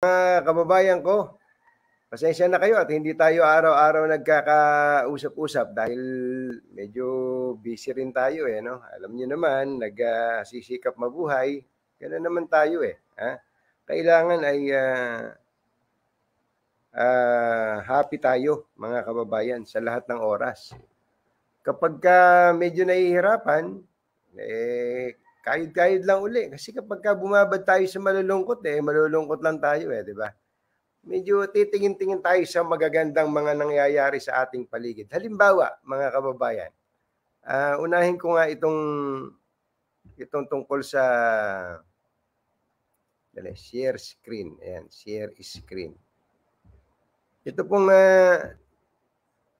mga kababayan ko, pasensya na kayo at hindi tayo araw-araw nagkakausap-usap dahil medyo busy rin tayo eh, no? Alam niyo naman, nagsisikap uh, mabuhay, ganun naman tayo eh, ha? Kailangan ay uh, uh, happy tayo, mga kababayan, sa lahat ng oras. Kapag ka medyo nahihirapan, eh, Kayod-kayod lang uli. Kasi kapag ka bumabad tayo sa malulungkot, eh, malulungkot lang tayo eh, di ba? Medyo titingin-tingin tayo sa magagandang mga nangyayari sa ating paligid. Halimbawa, mga kababayan, uh, unahin ko nga itong itong tungkol sa dali, share screen. Ayan, share screen. Ito pong uh,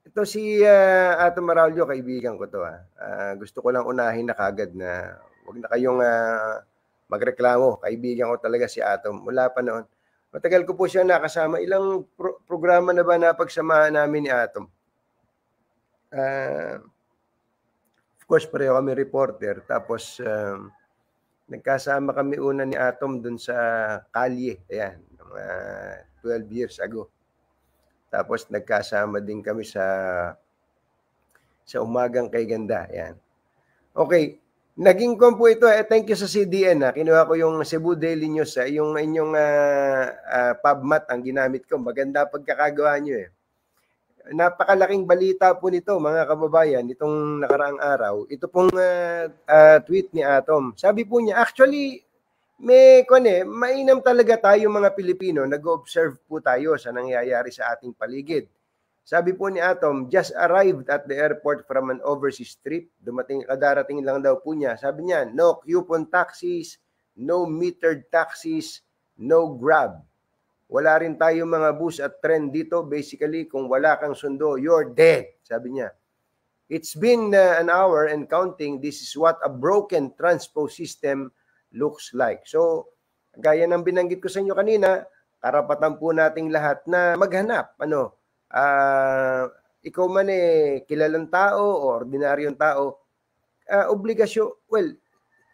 ito si uh, ah, Ato Maraulio, kaibigan ko to. Ah. Uh, gusto ko lang unahin na kagad na Huwag na kayong uh, magreklamo. Kaibigan ko talaga si Atom mula pa noon. Matagal ko po siya nakasama. Ilang pro- programa na ba napagsamahan namin ni Atom? Uh, of course, pareho kami reporter. Tapos, uh, nagkasama kami una ni Atom dun sa Kalye. Ayan, mga 12 years ago. Tapos, nagkasama din kami sa sa umagang kay ganda. Ayan. Okay, Naging com po ito. Eh, thank you sa CDN. Ha. Ah. Kinuha ko yung Cebu Daily News. Ha. Eh. Yung inyong uh, uh, PubMat ang ginamit ko. Maganda pagkakagawa nyo eh. Napakalaking balita po nito mga kababayan itong nakaraang araw. Ito pong uh, uh, tweet ni Atom. Sabi po niya, actually may kone, mainam talaga tayo mga Pilipino. Nag-observe po tayo sa nangyayari sa ating paligid sabi po ni Atom, just arrived at the airport from an overseas trip. Dumating, kadarating lang daw po niya. Sabi niya, no coupon taxis, no metered taxis, no grab. Wala rin tayo mga bus at trend dito. Basically, kung wala kang sundo, you're dead, sabi niya. It's been uh, an hour and counting. This is what a broken transpo system looks like. So, gaya ng binanggit ko sa inyo kanina, karapatan po nating lahat na maghanap. Ano? uh, ikaw man eh kilalang tao o ordinaryong tao, uh, ah, obligasyon, well,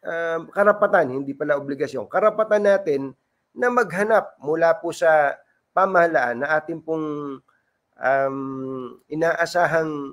uh, karapatan, hindi pala obligasyon, karapatan natin na maghanap mula po sa pamahalaan na ating pong um, inaasahang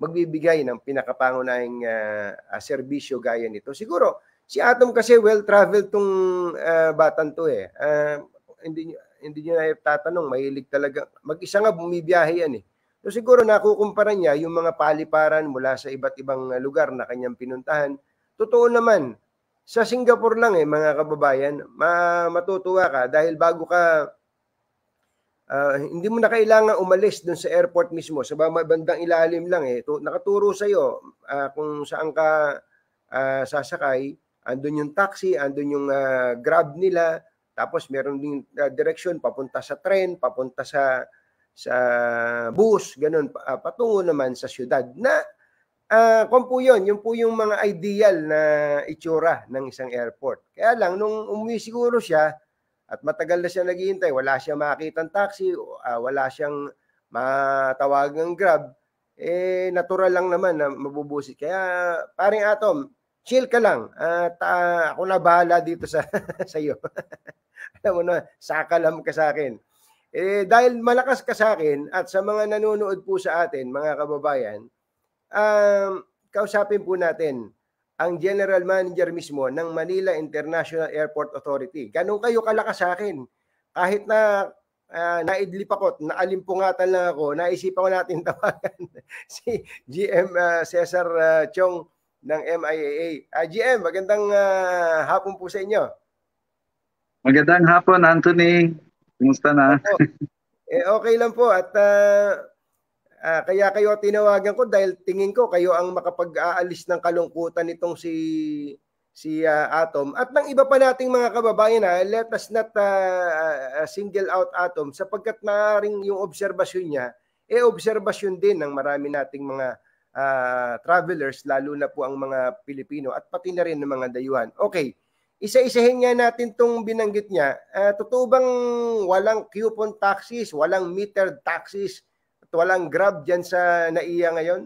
magbibigay ng pinakapangunahing uh, serbisyo gaya nito. Siguro, si Atom kasi well-traveled tong uh, batang to eh. Uh, hindi, hindi niyo tatanong, mahilig talaga. Mag-isa nga bumibiyahe yan eh. So siguro nakukumpara niya yung mga paliparan mula sa iba't ibang ah, lugar na kanyang pinuntahan. Totoo naman, sa Singapore lang eh mga kababayan, ma- matutuwa ka dahil bago ka uh, hindi mo na kailangan umalis dun sa airport mismo, sa bandang ilalim lang eh. To, nakaturo sa iyo uh, ah, kung saan ka uh, sasakay, andun yung taxi, andun yung uh, grab nila, tapos meron din uh, ah, direction papunta sa tren, papunta sa sa bus, ganun, uh, patungo naman sa siyudad na uh, kung po yun, yun po yung mga ideal na itsura ng isang airport. Kaya lang, nung umuwi siguro siya, at matagal na siya naghihintay, wala siyang makakita ng taxi, uh, wala siyang matawag ng grab, eh natural lang naman na mabubusit. Kaya paring Atom, chill ka lang at uh, ako na bahala dito sa sa iyo. Alam mo na, sakalam ka sa akin. Eh, dahil malakas ka sa akin at sa mga nanonood po sa atin, mga kababayan, um, kausapin po natin ang general manager mismo ng Manila International Airport Authority. Ganun kayo kalakas sa akin. Kahit na uh, naidlip ako, naalimpungatan lang ako, naisipan ko natin tawagan si GM uh, ah, Cesar uh, Chong ng MIAA. Uh, GM, magandang uh, hapon po sa inyo. Magandang hapon, Anthony. Kumusta na? eh, okay lang po at uh, uh, kaya kayo tinawagan ko dahil tingin ko kayo ang makapag-aalis ng kalungkutan nitong si si uh, Atom at ng iba pa nating mga kababayan ha, let us not uh, single out Atom sapagkat maaaring yung obserbasyon niya e eh, obserbasyon din ng marami nating mga uh, travelers lalo na po ang mga Pilipino at pati na rin ng mga dayuhan. Okay isa-isahin nga natin tong binanggit niya. Uh, totoo bang walang coupon taxis, walang metered taxis, at walang grab dyan sa NAIA ngayon?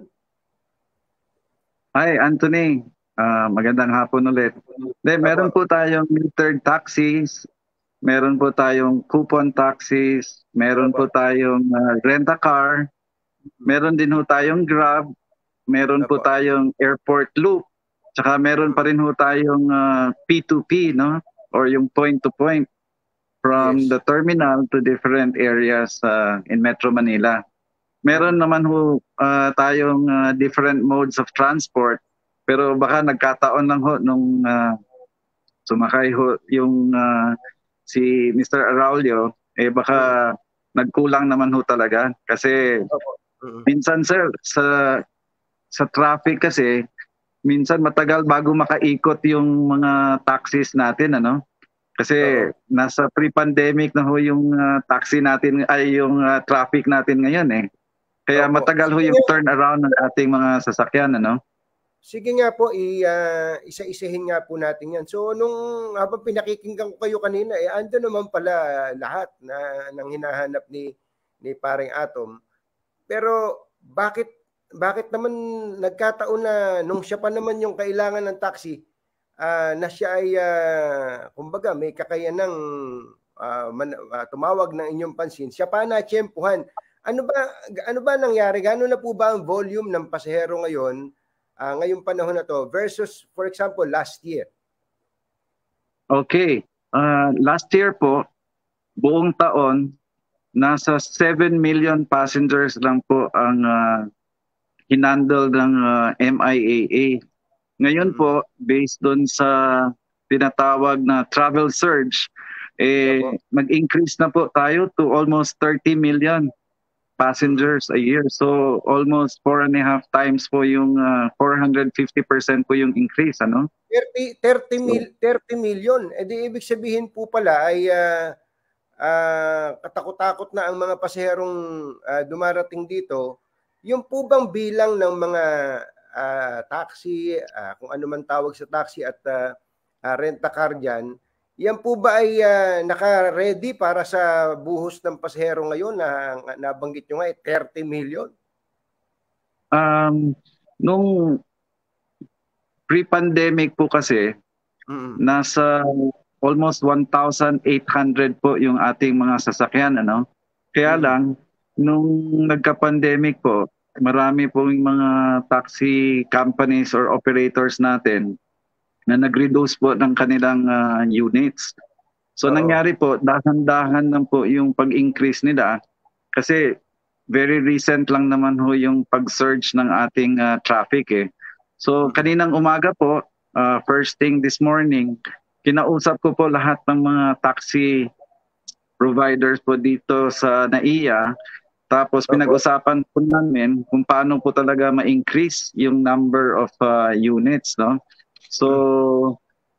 Hi, Anthony. Uh, magandang hapon ulit. De, meron po tayong metered taxis, meron po tayong coupon taxis, meron po tayong uh, rent car meron din po tayong grab, meron po tayong airport loop, Tsaka meron pa rin ho tayong uh, ah, P2P, no? Or yung point-to-point from yes. the terminal to different areas uh, in Metro Manila. Meron naman ho uh, tayong uh, different modes of transport. Pero baka nagkataon lang ho nung uh, sumakay ho yung uh, si Mr. Araulio, eh baka nagkulang naman ho talaga. Kasi minsan sir, sa, sa traffic kasi, minsan matagal bago makaikot yung mga taxis natin, ano? Kasi uh nasa pre-pandemic na ho yung uh, taxi natin, ay yung uh, traffic natin ngayon eh. Kaya Opo. matagal ho yung turn around ng ating mga sasakyan, ano? Sige nga po, i, uh, ah, isa-isahin nga po natin yan. So, nung habang pinakikinggan ko kayo kanina, eh, ando naman pala lahat na, nang hinahanap ni, ni paring Atom. Pero bakit bakit naman nagkataon na nung siya pa naman yung kailangan ng taxi, uh, na siya ay, uh, kumbaga, may kakayanang uh, man, uh, tumawag ng inyong pansin, siya pa na tiyempuhan. Ano ba, ano ba nangyari? Gano'n na po ba ang volume ng pasahero ngayon, uh, ngayong panahon na to, versus, for example, last year? Okay. Uh, last year po, buong taon, nasa 7 million passengers lang po ang uh, hinandle ng uh, ah, MIAA. Ngayon po, based doon sa tinatawag na travel surge, eh, mag-increase na po tayo to almost 30 million passengers a year. So almost four and a half times po yung uh, ah, 450% po yung increase, ano? 30 30 mil, 30 million. Eh di ibig sabihin po pala ay uh, uh, katakot-takot na ang mga pasaherong uh, dumarating dito yung po bang bilang ng mga uh, taxi, uh, kung ano man tawag sa taxi at uh, ah, uh, rent-a-car dyan, yan po ba ay uh, naka-ready para sa buhos ng pasahero ngayon na nabanggit nyo nga ay eh, 30 million? Um, nung pre-pandemic po kasi, mm-hmm. nasa almost 1,800 po yung ating mga sasakyan. Ano? Kaya mm-hmm. lang, nung nagka-pandemic po, marami po yung mga taxi companies or operators natin na nag-reduce po ng kanilang uh, units. So oh nangyari po, dahan-dahan lang po yung pag-increase nila kasi very recent lang naman ho yung pag-surge ng ating uh, traffic eh. So mm-hmm. kaninang umaga po, uh, first thing this morning, kinausap ko po lahat ng mga taxi providers po dito sa NAIA tapos pinag-usapan po namin kung paano po talaga ma-increase yung number of uh, units, no? So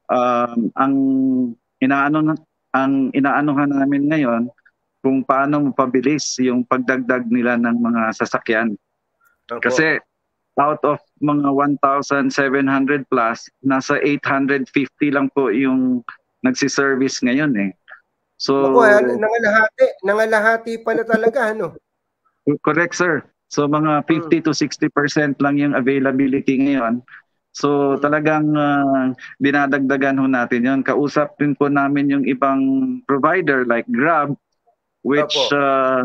um, ang inaano ang inaanuhan namin ngayon kung paano mapabilis yung pagdagdag nila ng mga sasakyan. Kasi out of mga 1,700 plus, nasa 850 lang po yung nagsiservice ngayon eh. So, Opo, ah, nangalahati, nangalahati pa na talaga ano. Correct, sir. So mga 50 hmm. to 60% lang yung availability ngayon. So hmm. talagang uh, dinadagdagan ho natin yon. Kausap din po namin yung ibang provider like Grab which uh,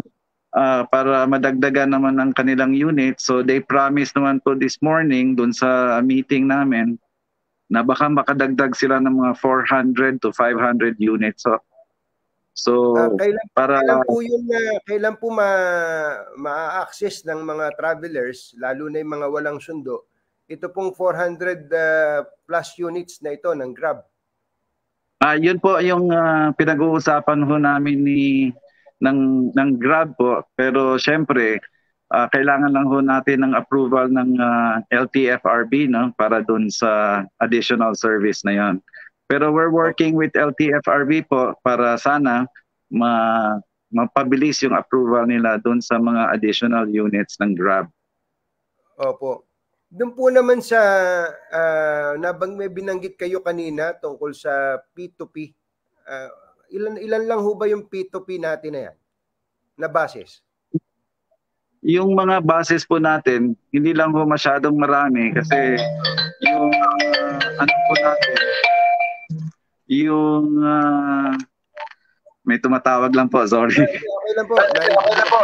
uh, para madagdagan naman ang kanilang unit. So they promised naman po this morning dun sa meeting namin na baka makadagdag sila ng mga 400 to 500 units. So So, uh, kailan, para kailan po yung uh, kailan po ma ma-access ng mga travelers lalo na yung mga walang sundo ito pong 400 uh, ah, plus units na ito ng Grab. Ah, uh, yun po yung uh, pinag-uusapan ho namin ni ng ng Grab po pero syempre uh, kailangan lang ho natin ng approval ng uh, LTFRB no para doon sa additional service na 'yon. Pero we're oh. working with LTFRB po para sana ma mapabilis yung approval nila doon sa mga additional units ng Grab. Opo. Doon po naman sa uh, nabang may binanggit kayo kanina tungkol sa P2P. Uh, ah, ilan ilan lang ho ba yung P2P natin na yan? Na bases? Yung mga bases po natin, hindi lang ho masyadong marami kasi yung uh, ano po natin, yung uh, may tumatawag lang po, sorry. Okay lang po. Dahil... Okay lang po.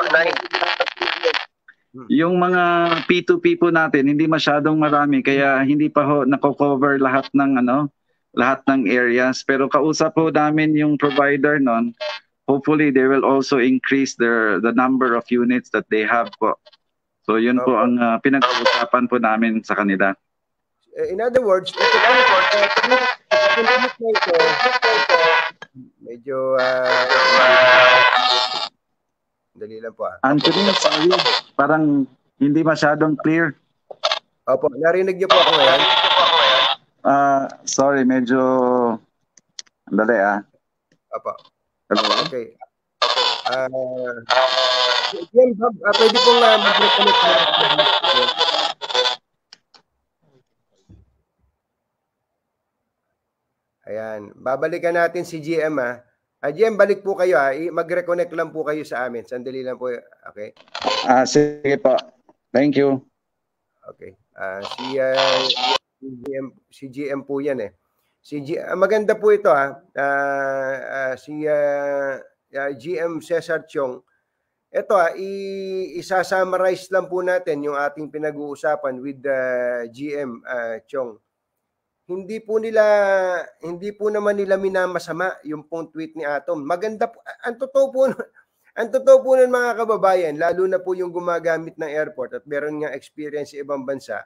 Yung mga P2P po natin, hindi masyadong marami kaya hindi pa ho nako-cover lahat ng ano, lahat ng areas. Pero kausap po namin yung provider noon. Hopefully they will also increase their the number of units that they have po. So yun okay. po ang uh, pinag-uusapan po namin sa kanila. Eh, in other words, ito, uh, limit na ito, medyo, uh, dali lang po. Ah. Anthony, sorry, parang hindi masyadong clear. Opo, narinig niyo po ako ngayon. Ah, uh, sorry, medyo, dali ah. Opo. Hello? Okay. Ah, uh, yan, Bob, uh, pwede pong uh, ah, mag-reconnect na. Ayan. Babalikan natin si GM ah. Ah, GM, balik po kayo ah. Mag-reconnect lang po kayo sa amin. Sandali lang po. Okay? Ah, sige po. Thank you. Okay. Ah, si, uh, si, GM, si GM po yan eh. Si G, ah, maganda po ito ha. Ah, ah, si uh, ah, uh, ah, GM Cesar Chong. Ito ah, i- isasummarize lang po natin yung ating pinag-uusapan with uh, GM uh, Chong hindi po nila hindi po naman nila minamasama yung pong tweet ni Atom. Maganda po ang totoo po ang totoo po nun mga kababayan, lalo na po yung gumagamit ng airport at meron nga experience sa ibang bansa,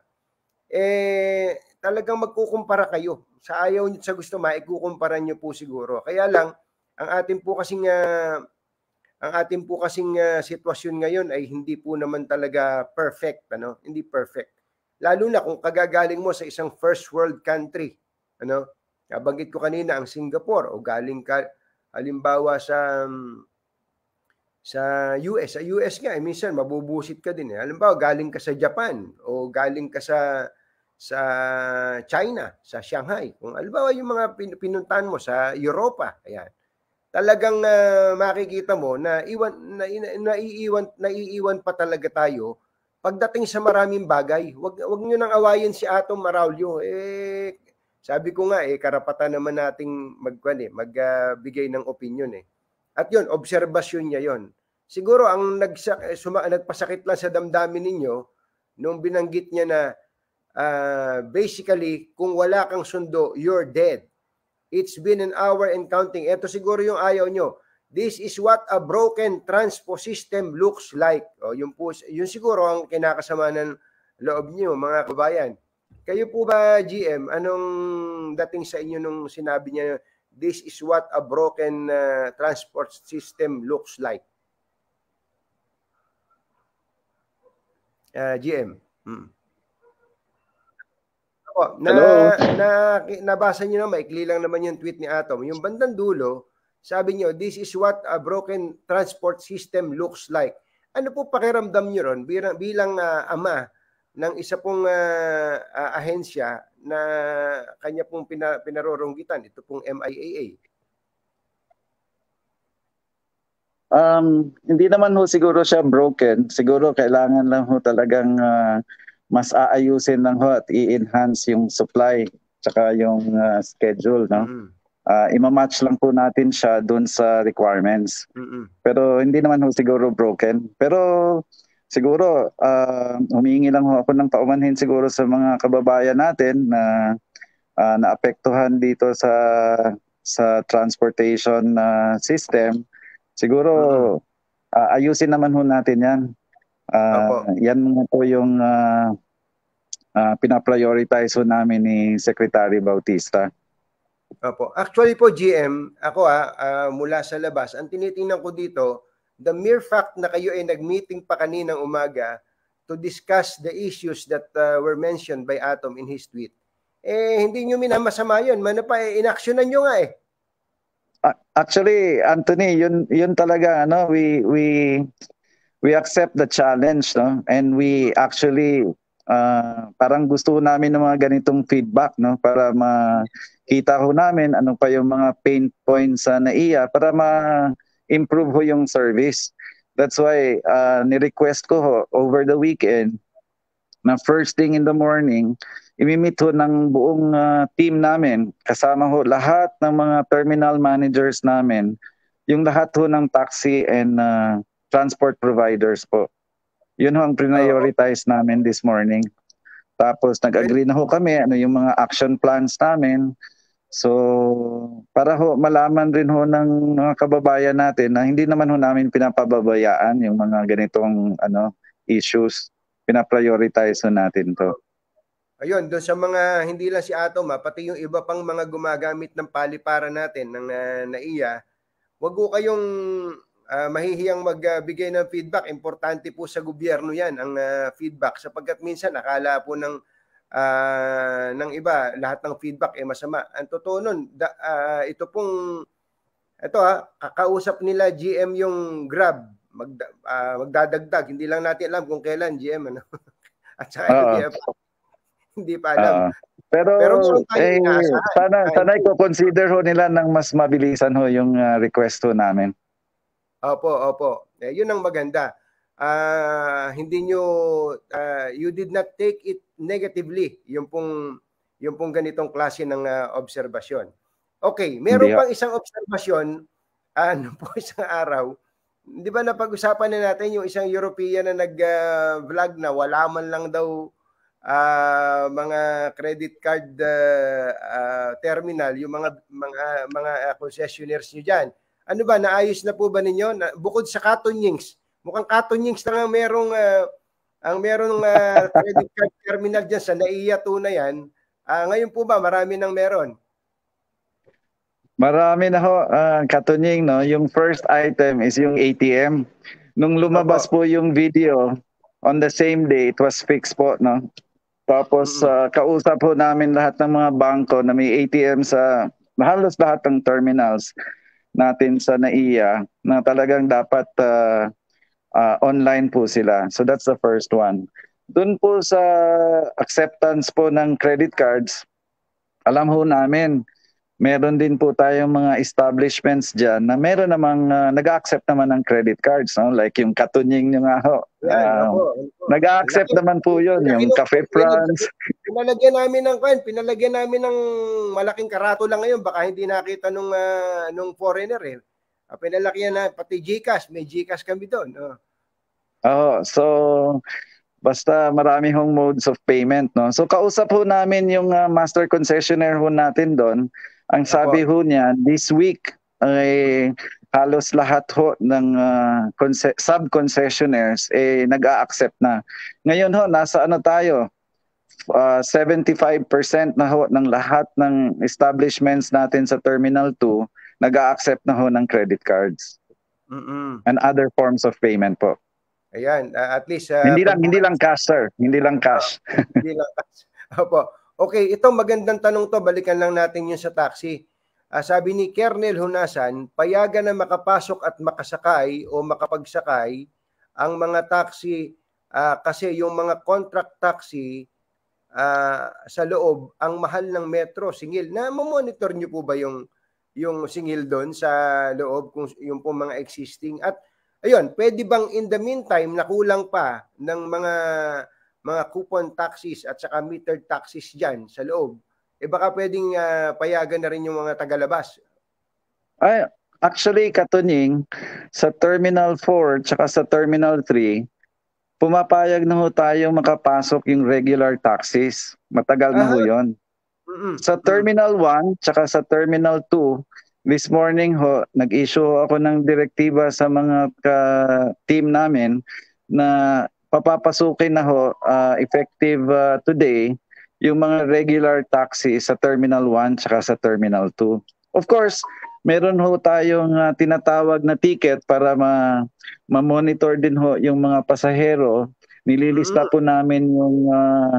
eh talagang magkukumpara kayo. Sa ayaw nyo sa gusto, maikukumpara nyo po siguro. Kaya lang, ang atin po kasing uh, ang atin po kasing uh, sitwasyon ngayon ay hindi po naman talaga perfect, ano? Hindi perfect lalo na kung kagagaling mo sa isang first world country. Ano? Nabanggit ko kanina ang Singapore o galing ka halimbawa sa um, sa US, sa US nga eh, minsan mabubusit ka din eh. Halimbawa galing ka sa Japan o galing ka sa sa China, sa Shanghai. Kung halimbawa yung mga pin, pinuntahan mo sa Europa, ayan. Talagang uh, makikita mo na iwan na, na, naiiwan naiiwan pa talaga tayo pagdating sa maraming bagay, wag wag niyo nang awayin si Atom Maraulio. Eh sabi ko nga eh karapatan naman nating magkuan eh, magbigay uh, ng opinion eh. At 'yun, obserbasyon niya 'yon. Siguro ang nagsak, eh, suma, nagpasakit lang sa damdamin ninyo nung binanggit niya na uh, basically kung wala kang sundo, you're dead. It's been an hour and counting. Ito siguro yung ayaw nyo This is what a broken transport system looks like. O, yun, po, yun siguro ang kinakasama ng loob niyo, mga kabayan. Kayo po ba, GM, anong dating sa inyo nung sinabi niya, this is what a broken uh, transport system looks like? Uh, ah, GM. Hmm. Ako, na, Hello. na, nabasa niyo na, maikli lang naman yung tweet ni Atom. Yung bandang dulo, sabi niyo, this is what a broken transport system looks like. Ano po pakiramdam niyo ron bilang, uh, ama ng isa pong uh, uh, ahensya na kanya pong pina, pinaroronggitan, ito pong MIAA? Um, hindi naman ho siguro siya broken. Siguro kailangan lang ho talagang uh, mas aayusin lang ho at i-enhance yung supply tsaka yung uh, schedule, no? Mm uh, imamatch lang po natin siya doon sa requirements. Mm-mm. Pero hindi naman ho siguro broken. Pero siguro uh, ah, humingi lang ho ako ng paumanhin siguro sa mga kababayan natin na uh, naapektuhan dito sa sa transportation uh, system. Siguro uh-huh. uh, ayusin naman ho natin 'yan. Uh, Apo. yan mga po yung uh, uh, pinaprioritize ho namin ni Secretary Bautista. Opo. Actually po, GM, ako ha, ah, ah, mula sa labas, ang tinitingnan ko dito, the mere fact na kayo ay nag-meeting pa kaninang umaga to discuss the issues that uh, were mentioned by Atom in his tweet, eh hindi nyo minamasama yun. Mano pa, eh, inaksyonan nyo nga eh. Actually, Anthony, yun yun talaga ano, we we we accept the challenge, no? And we actually uh, parang gusto namin ng mga ganitong feedback, no, para ma kita ho namin ano pa yung mga pain points sa NAIA para ma-improve ho yung service. That's why uh, ni-request ko ho over the weekend na first thing in the morning, imimit ho ng buong uh, team namin, kasama ho lahat ng mga terminal managers namin, yung lahat ho ng taxi and uh, transport providers po. Yun ho ang prioritize namin this morning. Tapos nag-agree na ho kami ano yung mga action plans namin So, para ho, malaman rin ho ng mga kababayan natin na hindi naman ho namin pinapababayaan yung mga ganitong ano issues. Pinaprioritize ho natin to. Ayun, doon sa mga hindi lang si Atom, ha, ah, pati yung iba pang mga gumagamit ng palipara natin, ng uh, ah, NAIA, wag ko kayong uh, mahihiyang magbigay uh, ng feedback. Importante po sa gobyerno yan, ang uh, feedback. Sapagkat minsan nakala po ng uh, ng iba, lahat ng feedback ay eh, masama. Ang totoo nun, da, uh, ito pong, ito ha, ah, kakausap nila GM yung Grab, mag, uh, magdadagdag. Hindi lang natin alam kung kailan GM. Ano? At saka uh, hindi, pa, hindi pa alam. Uh, pero, pero eh, sana, sana i-consider ho nila ng mas mabilisan ho yung uh, request ho namin. Opo, opo. Eh, yun ang maganda. Uh, hindi nyo, uh, you did not take it negatively yung pong yung pong ganitong klase ng uh, obserbasyon. Okay, meron Hindi, ah. pang isang obserbasyon ah, ano po isang araw, 'di ba napag-usapan na natin yung isang European na nag-vlog uh, na wala man lang daw uh, mga credit card uh, uh, terminal, yung mga mga mga uh, concessionaires niyo diyan. Ano ba naayos na po ba ninyo? Na, bukod sa Cotton Yings, mukhang Cotton Yings na nga merong uh, ang merong uh, ah, credit card terminal dyan sa NAIA 2 na yan, uh, ngayon po ba marami nang meron? Marami na ho, uh, Katunying, no? yung first item is yung ATM. Nung lumabas Opo. po yung video, on the same day, it was fixed po. No? Tapos uh, kausap po namin lahat ng mga bangko na may ATM sa halos lahat ng terminals natin sa NAIA na talagang dapat uh, uh, online po sila. So that's the first one. Doon po sa acceptance po ng credit cards, alam ho namin, meron din po tayong mga establishments dyan na meron namang uh, ah, nag-accept naman ng credit cards no like yung Katunying nyo nga ho um, yeah, nag-accept naman po yun yung Cafe France pinalagyan namin ng kan pinalagyan namin ng malaking karato lang ngayon baka hindi nakita nung uh, nung foreigner eh Ah, pinalaki na pati GCash, may GCash kami doon. Oh. oh, so basta marami hong modes of payment no. So kausap ho namin yung uh, master concessionaire ho natin doon. Ang sabi ho niya, this week ay eh, halos lahat ho ng uh, sub-concessionaires eh nag-a-accept na. Ngayon ho, nasa ano tayo? Uh, 75% na ho ng lahat ng establishments natin sa Terminal 2 nag accept na ho ng credit cards Mm-mm. and other forms of payment po. Ayan, uh, at least... Uh, hindi lang, hindi lang cash, sir. Hindi lang cash. hindi lang cash. Opo. Okay, itong magandang tanong to, balikan lang natin yun sa taxi. Uh, sabi ni Kernel Hunasan, payagan na makapasok at makasakay o makapagsakay ang mga taxi uh, kasi yung mga contract taxi uh, sa loob ang mahal ng metro, singil. Na monitor niyo po ba yung yung singil doon sa loob kung yung po mga existing at ayun pwede bang in the meantime nakulang pa ng mga mga coupon taxis at saka metered taxis diyan sa loob eh baka pwedeng uh, payagan na rin yung mga tagalabas ay actually katuning sa terminal 4 at sa terminal 3 pumapayag na ho tayo makapasok yung regular taxis. Matagal na Aha. ho ah. yun. Sa Terminal 1 tsaka sa Terminal 2, this morning ho, nag-issue ako ng direktiba sa mga ka-team namin na papapasukin na ho uh, effective uh, today yung mga regular taxi sa Terminal 1 tsaka sa Terminal 2. Of course, meron ho tayong uh, tinatawag na ticket para ma ma-monitor din ho yung mga pasahero. Nililista mm. po namin yung uh,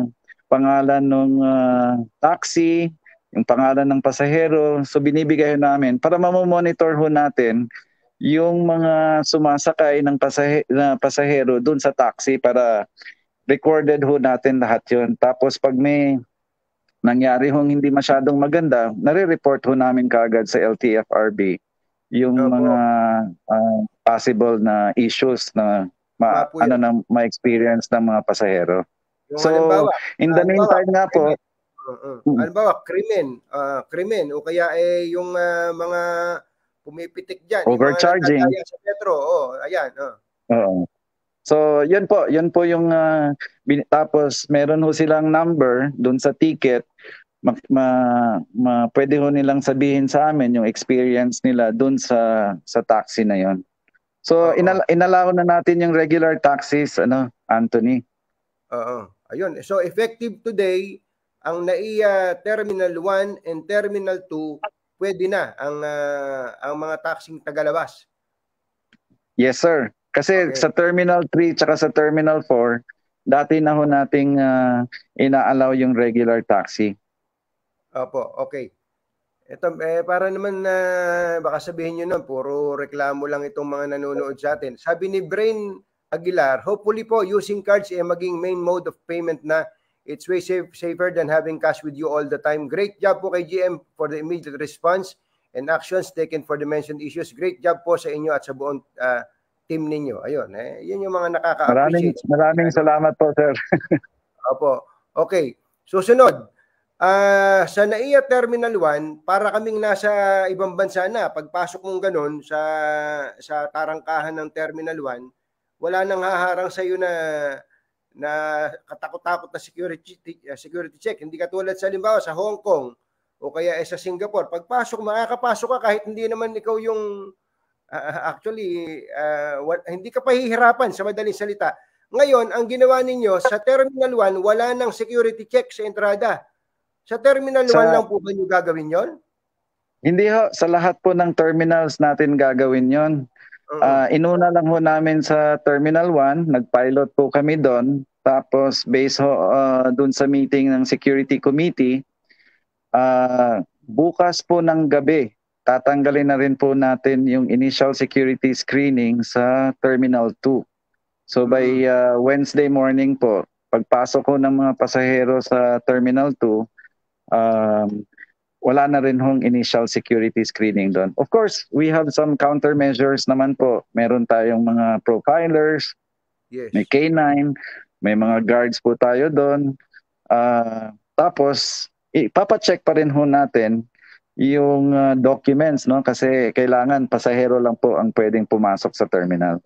pangalan ng uh, taxi, yung pangalan ng pasahero. So binibigay namin para mamomonitor ho natin yung mga sumasakay ng pasahe, na pasahero doon sa taxi para recorded ho natin lahat yun. Tapos pag may nangyari hong hindi masyadong maganda, nare-report ho namin kaagad sa LTFRB yung Opo. mga uh, possible na issues na ma, ano na ma-experience ng mga pasahero. So, halimbawa, in the meantime nga po, Uh-uh. Mm. Halimbawa, krimen, uh, ah, krimen o kaya eh yung uh, mga pumipitik diyan, overcharging. Yung sa metro, oh, ayan, oh. Oo. So, yun po, yun po yung uh, tapos meron ho silang number doon sa ticket. Ma, ma, ma, pwede ho nilang sabihin sa amin yung experience nila doon sa sa taxi na yon. So, uh inal- inalaw na natin yung regular taxis, ano, Anthony. Oo. Ayun. So effective today, ang NAIA Terminal 1 and Terminal 2, pwede na ang, uh, ang mga taxing tagalabas. Yes, sir. Kasi okay. sa Terminal 3 tsaka sa Terminal 4, dati na ho nating uh, ah, inaalaw yung regular taxi. Opo, okay. Ito, eh, para naman na uh, baka sabihin nyo na, puro reklamo lang itong mga nanonood sa atin. Sabi ni Brain Aguilar, hopefully po using cards ay eh, maging main mode of payment na it's way safe, safer than having cash with you all the time. Great job po kay GM for the immediate response and actions taken for the mentioned issues. Great job po sa inyo at sa buong uh, team ninyo. Ayun, eh, yun yung mga nakaka-appreciate. Maraming, maraming salamat po, sir. Opo. Okay. Susunod. Uh, sa NAIA Terminal 1, para kaming nasa ibang bansa na, pagpasok mong ganun sa, sa tarangkahan ng Terminal 1, wala nang haharang sa iyo na na katakot-takot na security uh, security check. Hindi katulad sa limbawa sa Hong Kong o kaya eh, sa Singapore. Pagpasok, makakapasok ka kahit hindi naman ikaw yung uh, actually uh, wa, hindi ka pahihirapan sa madaling salita. Ngayon, ang ginawa ninyo sa Terminal 1, wala nang security check sa entrada. Sa Terminal sa, 1 lang po ba niyo gagawin 'yon? Hindi ho, sa lahat po ng terminals natin gagawin 'yon. Uh, inuna lang ho namin sa Terminal 1, nag-pilot po kami doon. Tapos based ho uh, doon sa meeting ng Security Committee, uh, bukas po ng gabi, tatanggalin na rin po natin yung initial security screening sa Terminal 2. So by uh, Wednesday morning po, pagpasok ko ng mga pasahero sa Terminal 2, um, wala na rin hong initial security screening doon. Of course, we have some countermeasures naman po. Meron tayong mga profilers, yes. may K9, may mga guards po tayo doon. Uh, tapos, ipapacheck pa rin ho natin yung uh, documents no kasi kailangan pasahero lang po ang pwedeng pumasok sa terminal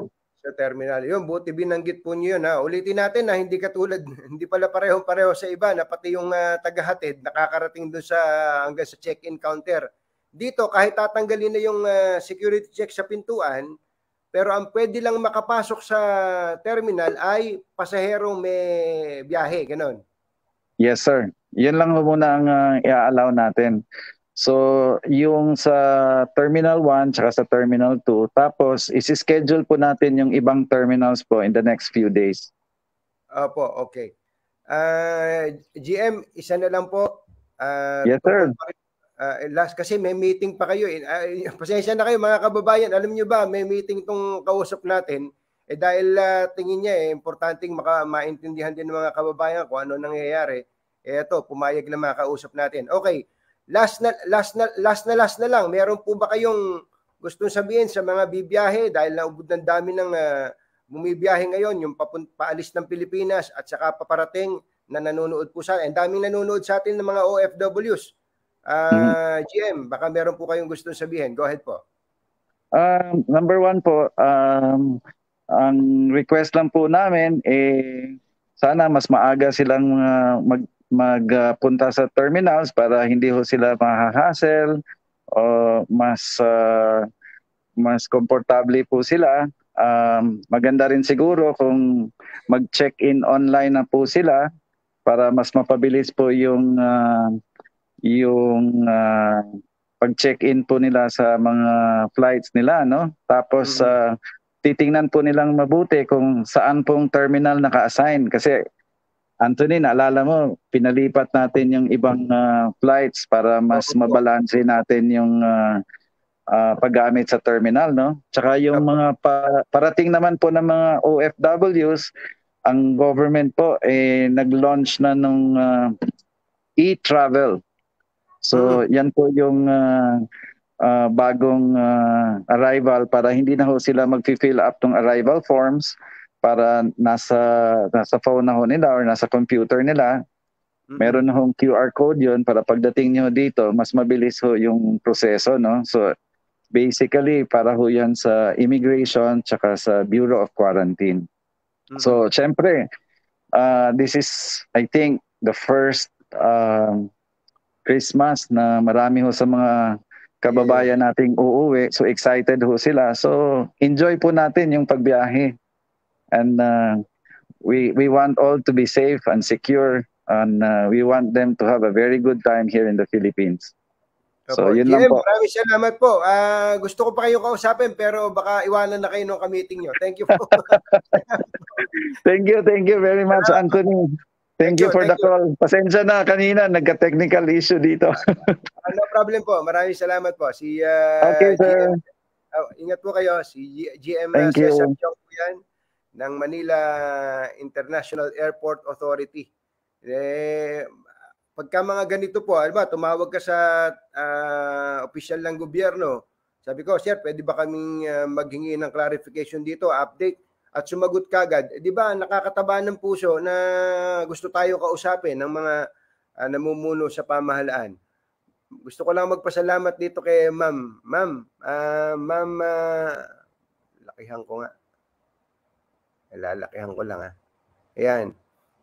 sa terminal. Yun, buti binanggit po niyo yun. Ha? Ulitin natin na hindi katulad, hindi pala pareho-pareho sa iba na pati yung uh, tagahatid nakakarating doon sa ah, hanggang sa check-in counter. Dito, kahit tatanggalin na yung uh, security check sa pintuan, pero ang pwede lang makapasok sa terminal ay pasaherong may biyahe, ganun. Yes, sir. Yan lang muna ang uh, i-allow natin. So, yung sa Terminal 1 tsaka sa Terminal 2. Tapos, isi-schedule po natin yung ibang terminals po in the next few days. Opo, okay. Uh, ah, GM, isa na lang po. Uh, yes, sir. Uh, last, kasi may meeting pa kayo. Uh, pasensya na kayo mga kababayan. Alam nyo ba, may meeting tong kausap natin. Eh dahil uh, tingin niya eh, importanteng maka, maintindihan din ng mga kababayan kung ano nangyayari. Eh ito, pumayag na kausap natin. Okay last na last na last na last na lang, meron po ba kayong gustong sabihin sa mga bibiyahe dahil naubod ng dami ng uh, bumibiyahe ngayon, yung papun- paalis ng Pilipinas at saka paparating na nanonood po sa atin. daming nanonood sa atin ng mga OFWs. Uh, ah, mm-hmm. GM, baka meron po kayong gustong sabihin. Go ahead po. Um, number one po, um, ang request lang po namin, eh, sana mas maaga silang uh, mag, magpunta uh, sa terminals para hindi ho sila mahahassle o mas uh, mas komportable po sila. Um, maganda rin siguro kung mag-check-in online na po sila para mas mapabilis po yung uh, yung uh, pag-check-in po nila sa mga flights nila no tapos mm-hmm. uh, titingnan po nilang mabuti kung saan pong terminal naka-assign kasi Anthony, naalala mo, pinalipat natin yung ibang uh, flights para mas mabalanse natin yung uh, uh, paggamit sa terminal, no? Tsaka yung mga pa- parating naman po ng mga OFWs, ang government po eh nag-launch na ng uh, e-travel. So, hmm. yan po yung uh, uh, bagong uh, arrival para hindi na ho sila mag-fill up ng arrival forms para nasa nasa phone na ho nila or nasa computer nila mm-hmm. meron hong QR code yon para pagdating niyo dito mas mabilis ho yung proseso no so basically para ho yan sa immigration tsaka sa Bureau of Quarantine mm-hmm. so syempre uh, this is I think the first um Christmas na marami ho sa mga kababayan nating uuwi. So excited ho sila. So enjoy po natin yung pagbiyahe and uh, we we want all to be safe and secure and uh, we want them to have a very good time here in the Philippines. So, so yun GM, lang po. Maraming salamat po. Uh, gusto ko pa kayo kausapin pero baka iwanan na kayo ng kamiting nyo. Thank you po. thank you, thank you very much, uh, Anthony. Thank, thank you for thank the you. call. Pasensya na kanina, nagka-technical issue dito. uh, no problem po. Maraming salamat po. Si, uh, okay, sir. GM, oh, ingat po kayo. Si G- GM thank uh, Cesar Chong po yan ng Manila International Airport Authority. Eh, pagka mga ganito po, alam ba, tumawag ka sa uh, ah, official ng gobyerno, sabi ko, sir, pwede ba kaming uh, maghingi ng clarification dito, update? At sumagot kagad, eh, di ba, nakakataba ng puso na gusto tayo kausapin ng mga uh, namumuno sa pamahalaan. Gusto ko lang magpasalamat dito kay ma'am. Ma'am, uh, ma'am, uh, lakihan ko nga. Lalakihan ko lang ha. Ah. Ayan.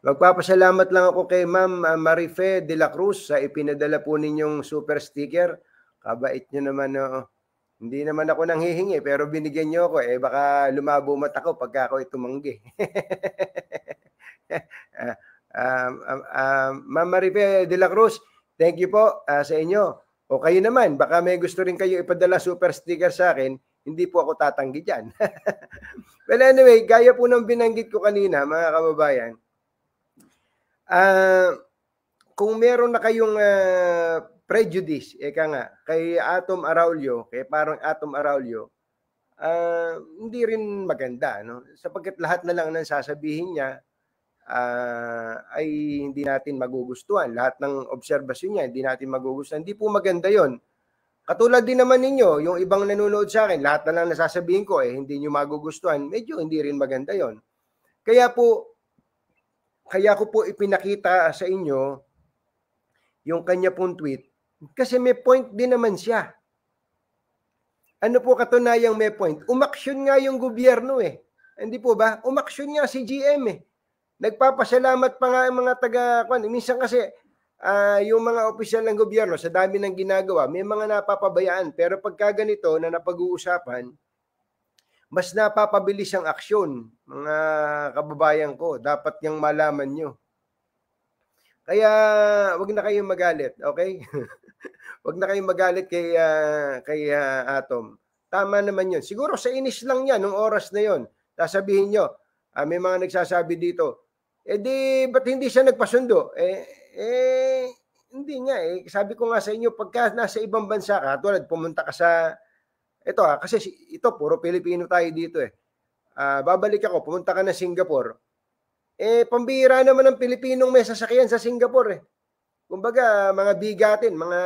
Magpapasalamat lang ako kay Ma'am ah, Marife de la Cruz sa ipinadala po ninyong super sticker. Kabait nyo naman, no? Hindi naman ako nanghihingi, pero binigyan nyo ako. Eh, baka lumabo mata ko pagka ako itumanggi. Ah, um, um, um, Ma'am Marife de la Cruz, thank you po uh, sa inyo. O kayo naman, baka may gusto rin kayo ipadala super sticker sa akin, hindi po ako tatanggi dyan. Well, anyway, gaya po ng binanggit ko kanina, mga kababayan, uh, kung meron na kayong uh, prejudice, eka nga, kay Atom Araulio, kay parang Atom Araulio, uh, hindi rin maganda, no? Sapagkat lahat na lang nang sasabihin niya uh, ay hindi natin magugustuhan. Lahat ng obserbasyon niya, hindi natin magugustuhan. Hindi po maganda yon Katulad din naman ninyo, yung ibang nanonood sa akin, lahat na lang nasasabihin ko eh, hindi nyo magugustuhan, medyo hindi rin maganda yon. Kaya po, kaya ko po ipinakita sa inyo yung kanya pong tweet kasi may point din naman siya. Ano po katunayang may point? Umaksyon nga yung gobyerno eh. Hindi po ba? Umaksyon nga si GM eh. Nagpapasalamat pa nga ang mga taga... Minsan kasi uh, yung mga opisyal ng gobyerno sa dami ng ginagawa, may mga napapabayaan. Pero pagka ganito na napag-uusapan, mas napapabilis ang aksyon, mga kababayan ko. Dapat niyang malaman nyo. Kaya wag na kayong magalit, okay? wag na kayong magalit kay uh, kay uh, Atom. Tama naman 'yun. Siguro sa inis lang 'yan nung oras na 'yon. Sasabihin nyo, uh, may mga nagsasabi dito, eh di ba't hindi siya nagpasundo? Eh eh, hindi nga eh. Sabi ko nga sa inyo, pagka nasa ibang bansa ka, tulad pumunta ka sa, ito ha, ah, kasi ito, puro Pilipino tayo dito eh. Uh, babalik ako, pumunta ka na Singapore. Eh, pambihira naman ng Pilipinong may sasakyan sa Singapore eh. Kumbaga, mga bigatin, mga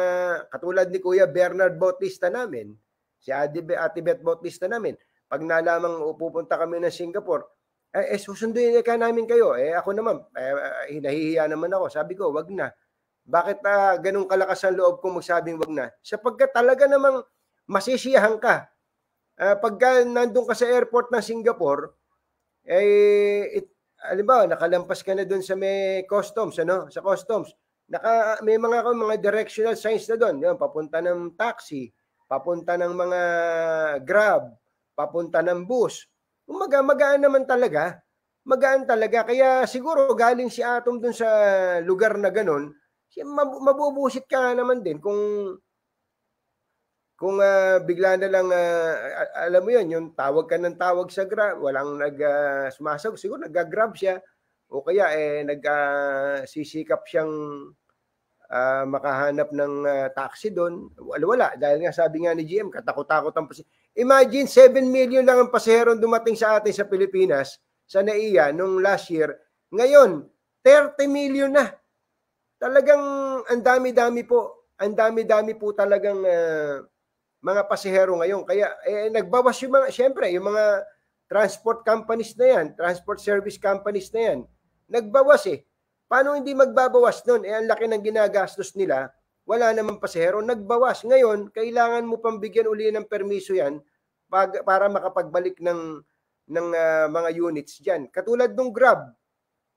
katulad ni Kuya Bernard Bautista namin, si Ate, Ate Bautista namin, pag nalamang pupunta kami ng Singapore, eh, eh susunduin ka namin kayo. Eh ako naman, eh, eh, hinahihiya naman ako. Sabi ko, wag na. Bakit uh, ganun kalakas ang loob ko magsabing wag na? Sapagkat talaga namang masisiyahan ka. Uh, pagka nandun ka sa airport ng Singapore, eh, it, alimbawa, nakalampas ka na doon sa may customs, ano? Sa customs. Naka, may mga mga directional signs na doon. Yun, papunta ng taxi, papunta ng mga grab, papunta ng bus. Umaga, magaan naman talaga. Magaan talaga. Kaya siguro galing si Atom dun sa lugar na ganun, mabubusit ka naman din kung kung uh, bigla na lang uh, alam mo yon yung tawag ka ng tawag sa grab walang nag uh, ah, sumasag siguro nagga-grab siya o kaya eh nag uh, sisikap siyang uh, makahanap ng uh, taxi doon wala wala dahil nga sabi nga ni GM katakot-takot ang Imagine 7 million lang ang pasahero dumating sa atin sa Pilipinas sa NAIA e nung last year. Ngayon, 30 million na. Talagang ang dami-dami po. Ang dami-dami po talagang uh, mga pasahero ngayon. Kaya eh, nagbawas yung mga, syempre, yung mga transport companies na yan, transport service companies na yan, nagbawas eh. Paano hindi magbabawas nun? Eh, ang laki ng ginagastos nila wala naman pasahero, nagbawas. Ngayon, kailangan mo pang bigyan uli ng permiso yan pag, para makapagbalik ng, ng uh, mga units dyan. Katulad nung Grab,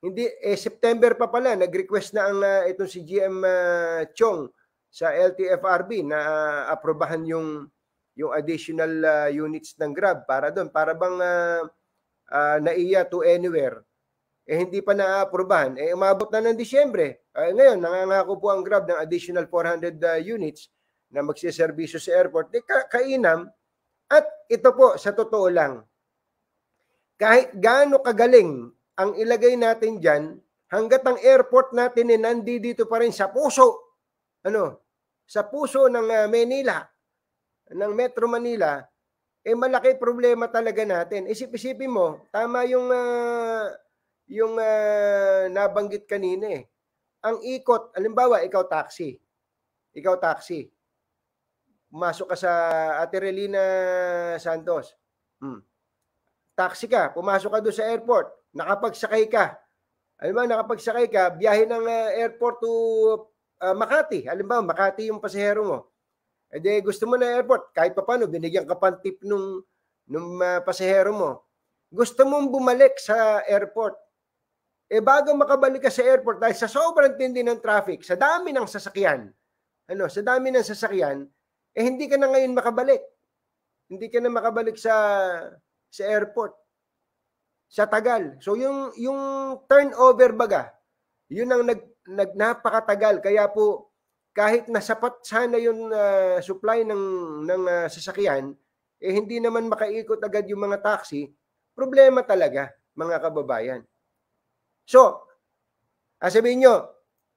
hindi, eh, September pa pala, nag-request na ang uh, itong si GM uh, ah, Chong sa LTFRB na uh, aprobahan yung yung additional uh, units ng Grab para doon para bang uh, uh, naiya to anywhere eh hindi pa naaprubahan, eh umabot na ng Disyembre. Uh, ngayon, nangangako po ang Grab ng additional 400 uh, ah, units na magsiservisyo sa airport. Di ka kainam. At ito po, sa totoo lang, kahit gaano kagaling ang ilagay natin dyan, hanggat ang airport natin ay eh, nandito pa rin sa puso, ano, sa puso ng uh, Manila, ng Metro Manila, eh malaki problema talaga natin. Isip-isipin mo, tama yung uh, yung uh, nabanggit kanina eh. Ang ikot, alimbawa, ikaw taxi. Ikaw taxi. Pumasok ka sa Aterelina Santos. Hmm. Taxi ka, pumasok ka doon sa airport. Nakapagsakay ka. Alimbawa, nakapagsakay ka, biyahe ng uh, airport to uh, Makati. Alimbawa, Makati yung pasahero mo. E eh, de, gusto mo na airport, kahit pa paano, binigyan ka pang tip nung, nung uh, pasahero mo. Gusto mong bumalik sa airport, eh bago makabalik ka sa airport dahil sa sobrang tindi ng traffic, sa dami ng sasakyan, ano, sa dami ng sasakyan, eh hindi ka na ngayon makabalik. Hindi ka na makabalik sa sa airport. Sa tagal. So yung yung turnover baga, yun ang nag, nag napakatagal kaya po kahit nasapat sana yung uh, supply ng ng uh, sasakyan, eh hindi naman makaikot agad yung mga taxi, problema talaga mga kababayan. So, asabihin ah, nyo,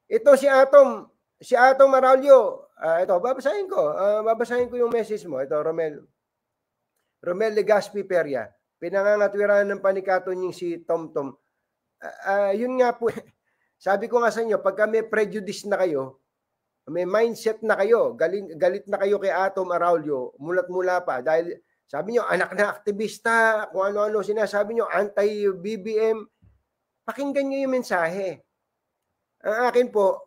ito si Atom, si Atom Maralyo, ah, ito, babasahin ko, ah, babasahin ko yung message mo, ito, Romel, Romel Legaspi Peria, pinangangatwiran ng panikato niyong si Tom Tom. Uh, uh, yun nga po, sabi ko nga sa inyo, pagka may prejudice na kayo, may mindset na kayo, galing, galit na kayo kay Atom Araulio, mulat-mula pa, dahil sabi nyo, anak na aktivista, kung ano-ano sinasabi nyo, anti-BBM, pakinggan niyo yung mensahe. Ang akin po,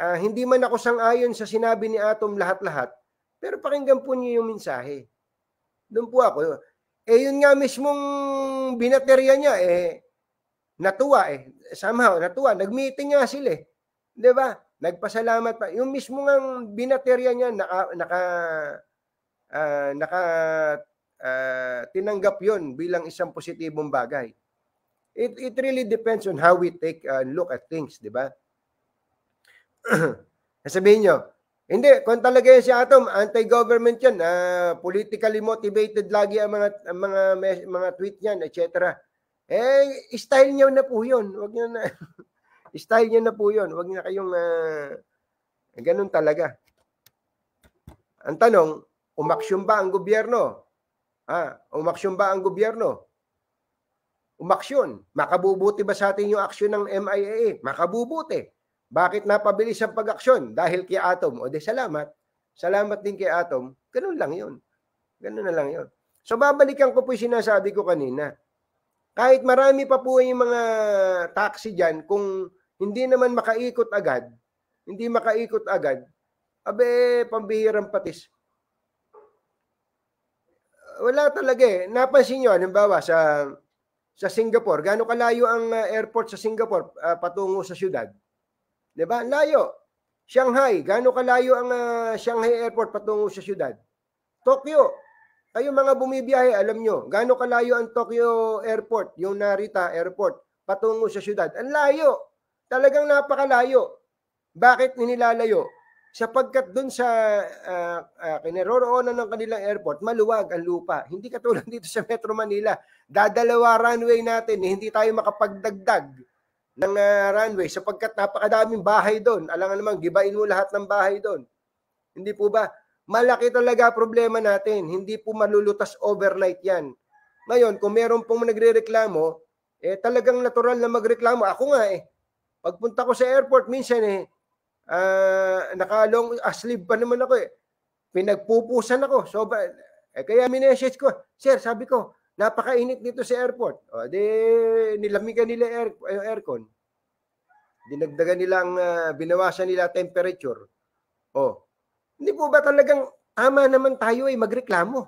uh, hindi man ako sang-ayon sa sinabi ni Atom lahat-lahat, pero pakinggan po niyo yung mensahe. Doon po ako. Eh yun nga mismong binaterya niya, eh natuwa eh. Somehow, natuwa. Nag-meeting nga sila eh. Di ba? Nagpasalamat pa. Yung mismo nga binaterya niya, naka, naka, uh, naka uh, tinanggap yon bilang isang positibong bagay. It, it really depends on how we take and look at things, di ba? Sabihin niyo, hindi, kung talaga yan si Atom, anti-government yan, uh, politically motivated lagi ang mga, ang mga, mga tweet niyan, etc. Eh, style niyo na po yun. Huwag niyo na, style niyo na po yun. Huwag na kayong, uh, ganun talaga. Ang tanong, umaksyon ba ang gobyerno? Ah, umaksyon ba ang gobyerno? umaksyon. Makabubuti ba sa atin yung aksyon ng MIAA? Makabubuti. Bakit napabilis ang pag-aksyon? Dahil kay Atom. O de salamat. Salamat din kay Atom. Ganun lang yun. Ganun na lang yun. So babalikan ko po yung sinasabi ko kanina. Kahit marami pa po yung mga taxi dyan, kung hindi naman makaikot agad, hindi makaikot agad, abe, pambihirang patis. Wala talaga eh. Napansin nyo, halimbawa sa sa Singapore. Gaano kalayo ang uh, airport sa Singapore uh, patungo sa syudad? 'Di ba? Layo. Shanghai, gaano kalayo ang uh, Shanghai Airport patungo sa syudad? Tokyo. Kayo mga bumibiyahe, alam nyo, gaano kalayo ang Tokyo Airport, yung Narita Airport, patungo sa syudad? Ang layo. Talagang napakalayo. Bakit nilalayo? sapagkat doon sa uh, uh, kinaroroonan ng kanilang airport, maluwag ang lupa. Hindi katulad dito sa Metro Manila. Dadalawa runway natin, eh, hindi tayo makapagdagdag ng uh, runway sapagkat napakadaming bahay doon. Alam nga naman, gibain mo lahat ng bahay doon. Hindi po ba? Malaki talaga problema natin. Hindi po malulutas overnight yan. Ngayon, kung meron pong nagre-reklamo, eh talagang natural na magreklamo. Ako nga eh, pagpunta ko sa airport, minsan eh, uh, nakalong asleep pa naman ako eh. Pinagpupusan ako. So, ba, eh, kaya minessage ko, Sir, sabi ko, napakainit dito sa airport. O, di, nilamigan nila air, yung aircon. Dinagdagan nilang, uh, ah, binawasan nila temperature. O, hindi po ba talagang tama naman tayo ay eh, magreklamo?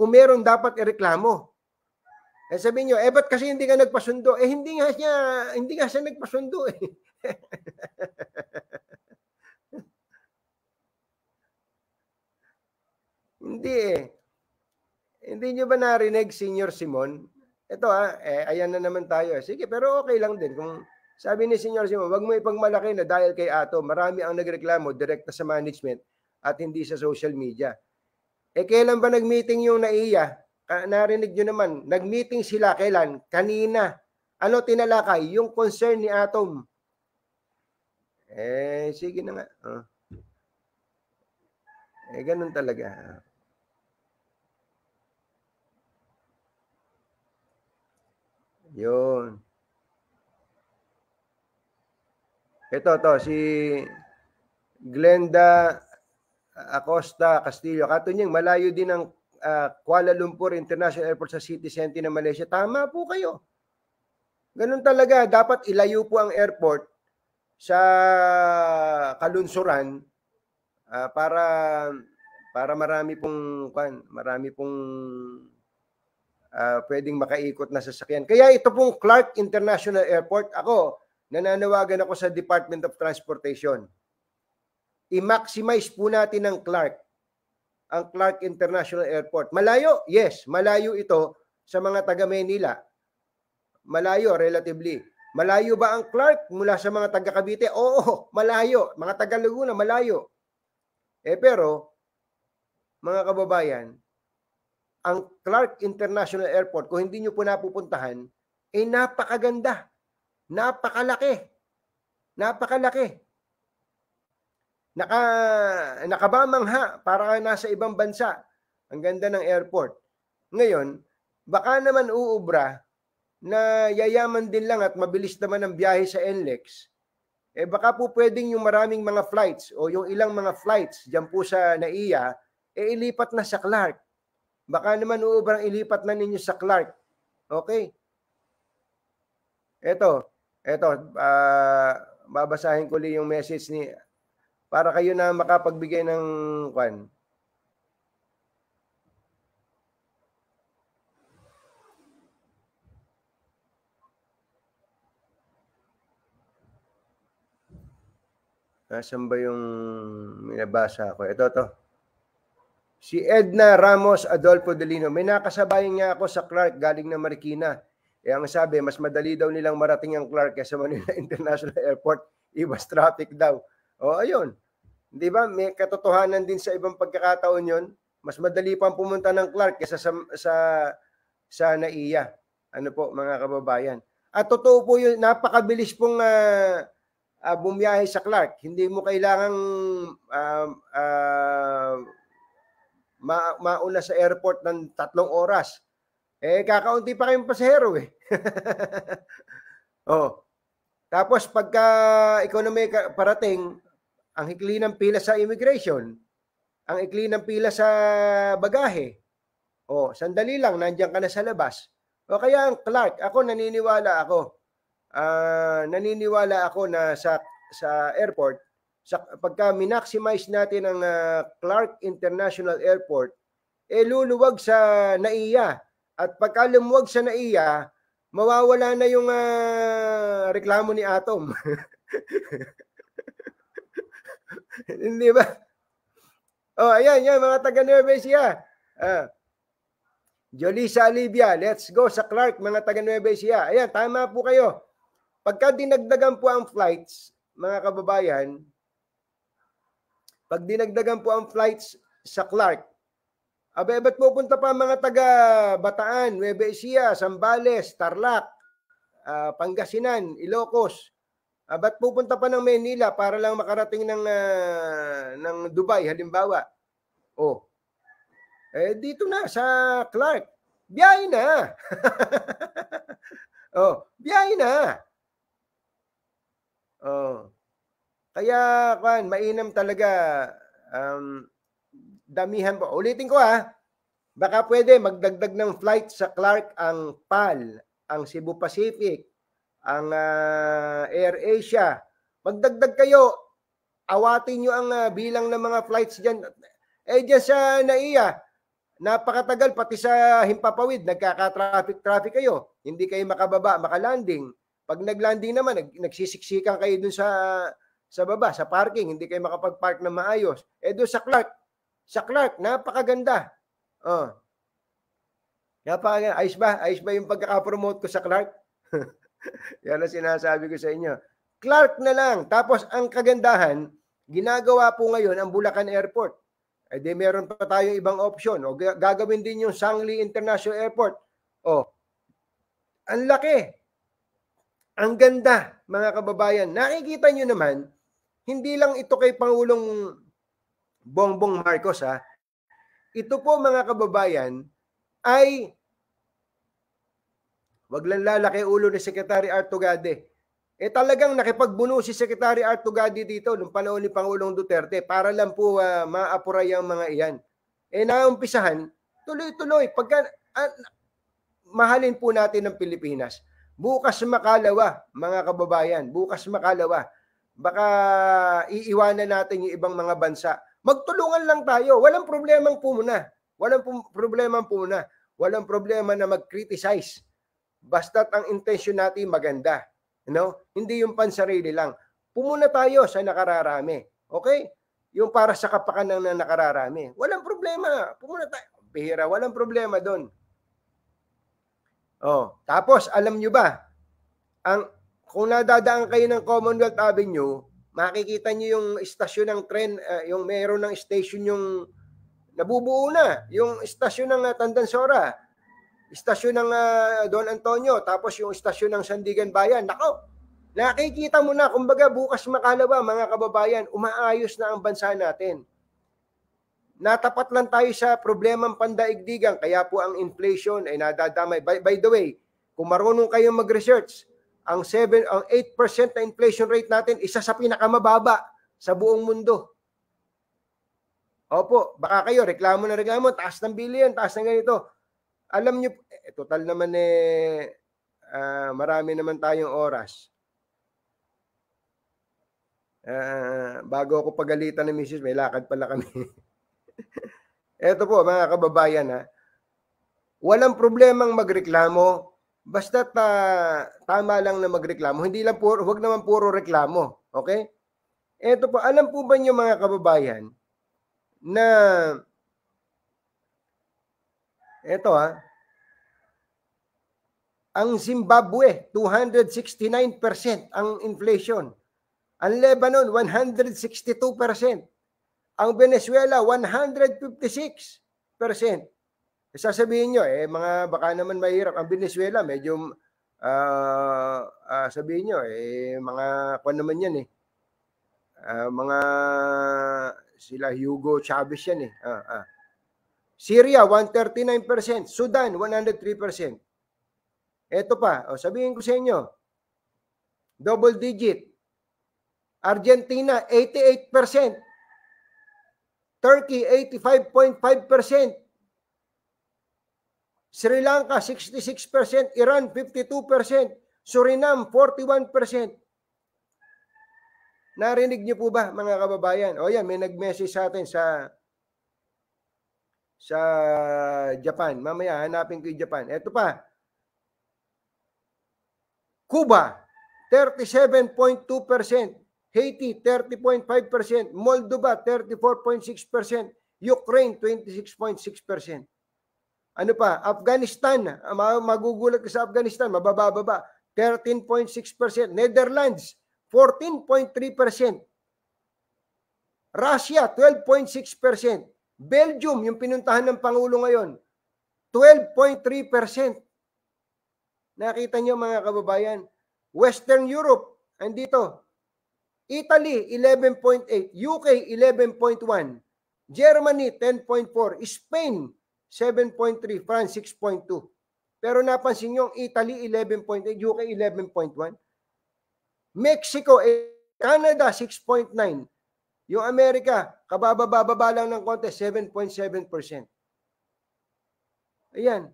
Kung meron dapat ireklamo. Eh sabi niyo, eh ba't kasi hindi ka nagpasundo? Eh hindi nga siya, hindi nga siya nagpasundo eh. Hindi eh. Hindi nyo ba narinig, Senior Simon? Ito ha, ah, eh, ayan na naman tayo. Eh, sige, pero okay lang din. Kung sabi ni Senior Simon, wag mo ipagmalaki na dahil kay Ato, marami ang nagreklamo direkta sa management at hindi sa social media. Eh kailan ba nag-meeting yung naiya? Narinig nyo naman, nag-meeting sila kailan? Kanina. Ano tinalakay? Yung concern ni Atom. Eh, sige na nga. Oh. Eh, ganun talaga. Yun. Ito to, si Glenda Acosta Castillo. Katunying, malayo din ang uh, Kuala Lumpur International Airport sa city center ng Malaysia. Tama po kayo. Ganun talaga. Dapat ilayo po ang airport sa kalunsuran uh, para para marami pong kan, marami pong uh, pwedeng makaikot na sasakyan. Kaya ito pong Clark International Airport, ako, nananawagan ako sa Department of Transportation. I-maximize po natin ang Clark, ang Clark International Airport. Malayo? Yes, malayo ito sa mga taga Manila. Malayo, relatively. Malayo ba ang Clark mula sa mga taga Cavite? Oo, malayo. Mga taga Laguna, malayo. Eh pero, mga kababayan, ang Clark International Airport, kung hindi nyo po napupuntahan, eh napakaganda. Napakalaki. Napakalaki. Naka, nakabamangha para nasa ibang bansa. Ang ganda ng airport. Ngayon, baka naman uubra na yayaman din lang at mabilis naman ang biyahe sa NLEX eh baka po pwedeng yung maraming mga flights o yung ilang mga flights dyan po sa NAIA, eh ilipat na sa Clark. Baka naman uubrang ilipat na ninyo sa Clark. Okay? Ito, ito, uh, ah, babasahin ko li yung message ni para kayo na makapagbigay ng kwan. Nasaan ba yung minabasa ko? Ito, to. Si Edna Ramos Adolfo Delino, may nakasabayan niya ako sa Clark galing na Marikina. Eh ang sabi, mas madali daw nilang marating ang Clark kaysa Manila International Airport. Iwas traffic daw. O ayun. Di ba? May katotohanan din sa ibang pagkakataon yon. Mas madali pang pumunta ng Clark kaysa sa, sa, sa Naiya. Ano po mga kababayan. At totoo po yun, napakabilis pong uh, uh, bumiyahe sa Clark. Hindi mo kailangang uh, uh, ma- mauna sa airport ng tatlong oras. Eh, kakaunti pa kayong pasahero eh. oh. Tapos pagka economy parating, ang ikli ng pila sa immigration, ang ikli ng pila sa bagahe. oh, sandali lang, nandiyan ka na sa labas. O kaya ang Clark, ako naniniwala ako. Uh, naniniwala ako na sa sa airport sa, pagka minaximize natin ang uh, Clark International Airport, eh luluwag sa NAIA. At pagka lumuwag sa NAIA, mawawala na yung uh, reklamo ni Atom. Hindi ba? Oh, ayan, yan, mga taga Nueva Ecija. Uh, ah. Jolisa Olivia, let's go sa Clark, mga taga Nueva Ecija. Ayan, tama po kayo. Pagka dinagdagan po ang flights, mga kababayan, pag dinagdagan po ang flights sa Clark, abe, ba't pupunta pa mga taga Bataan, Nueva Ecija, Sambales, Tarlac, uh, Pangasinan, Ilocos? Uh, ba't pupunta pa ng Manila para lang makarating ng, uh, ng Dubai, halimbawa? Oh, eh, dito na sa Clark. Biyahe na. oh, biyahe na. Oh. Kaya, kan, mainam talaga. Um, damihan po. Ulitin ko ha. Ah. Baka pwede magdagdag ng flight sa Clark ang PAL, ang Cebu Pacific, ang uh, Air Asia. Magdagdag kayo. Awatin nyo ang uh, bilang ng mga flights dyan. Eh, dyan sa NAIA, napakatagal, pati sa Himpapawid, nagkaka-traffic-traffic kayo. Hindi kayo makababa, makalanding. Pag naglanding naman, nagsisiksikan kayo dun sa sa baba, sa parking, hindi kayo makapag-park na maayos. Eh doon sa Clark, sa Clark, napakaganda. Oh. Napakaganda. Ayos ba? Ayos ba yung pagkakapromote ko sa Clark? Yan ang sinasabi ko sa inyo. Clark na lang. Tapos ang kagandahan, ginagawa po ngayon ang Bulacan Airport. Eh di meron pa tayong ibang option. O gagawin din yung Sangli International Airport. O, ang laki. Ang ganda, mga kababayan. Nakikita nyo naman, hindi lang ito kay Pangulong Bongbong Marcos ha. Ito po mga kababayan ay wag lang lalaki ulo ni Secretary Artugade. Eh talagang nakipagbuno si Secretary Artugade dito nung panahon ni Pangulong Duterte para lang po uh, ah, maapuray ang mga iyan. Eh naumpisahan, tuloy-tuloy. Pagka, uh, mahalin po natin ng Pilipinas. Bukas makalawa, mga kababayan. Bukas makalawa baka iiwanan natin yung ibang mga bansa. Magtulungan lang tayo. Walang problemang pumuna. Walang pum- problemang pumuna. Walang problema na mag-criticize. Basta't ang intention natin maganda. You know? Hindi yung pansarili lang. Pumuna tayo sa nakararami. Okay? Yung para sa kapakanan na nakararami. Walang problema. Pumuna tayo. Bihira, walang problema doon. Oh, tapos alam nyo ba, ang kung nadadaan kayo ng Commonwealth Avenue, makikita nyo yung istasyon ng tren, uh, yung meron ng station yung nabubuo na, yung istasyon ng uh, Tandansora, istasyon ng uh, Don Antonio, tapos yung istasyon ng Sandigan Bayan. Nako, nakikita mo na, kumbaga bukas makalawa mga kababayan, umaayos na ang bansa natin. Natapat lang tayo sa problemang pandaigdigan, kaya po ang inflation ay nadadamay. By, by the way, kung marunong kayong mag-research, ang 7 ang 8% na inflation rate natin isa sa pinakamababa sa buong mundo. Opo, baka kayo reklamo na reklamo, taas ng billion, taas ng ganito. Alam niyo eh, eh total naman eh uh, marami naman tayong oras. Uh, bago ako pagalitan ng misis, may lakad pala kami. Ito po mga kababayan ha. Walang problemang magreklamo basta uh, ah, tama lang na magreklamo. Hindi lang puro, wag naman puro reklamo. Okay? Ito po, alam po ba niyo mga kababayan na ito ha, ah, ang Zimbabwe, 269% ang inflation. Ang Lebanon, 162%. Ang Venezuela, 156% sasabihin nyo, eh, mga baka naman mahirap. Ang Venezuela, medyo, uh, uh, sabihin nyo, eh, mga, kwan naman yan eh. Uh, mga, sila Hugo Chavez yan eh. Uh, uh. Syria, 139%. Sudan, 103%. Ito pa, oh, sabihin ko sa inyo, double digit. Argentina, 88%. Turkey, 85.5%. Sri Lanka 66%, Iran 52%, Suriname 41%. Narinig niyo po ba mga kababayan? O yan, may nag-message sa atin sa sa Japan. Mamaya hanapin ko yung Japan. Ito pa. Cuba 37.2%, Haiti 30.5%, Moldova 34.6%, Ukraine 26.6%. Ano pa? Afghanistan. Ah, magugulat ka sa Afghanistan. Mabababa. 13.6%. Netherlands, 14.3%. Russia, 12.6%. Belgium, yung pinuntahan ng Pangulo ngayon, 12.3%. Nakita nyo mga kababayan, Western Europe, andito. Italy, 11.8. UK, 11.1. Germany, 10.4. Spain, 7.3, France 6.2. Pero napansin niyo ang Italy 11.8, UK 11.1. Mexico, eh, Canada 6.9. Yung Amerika, kababababa lang ng konti, 7.7%. Ayan.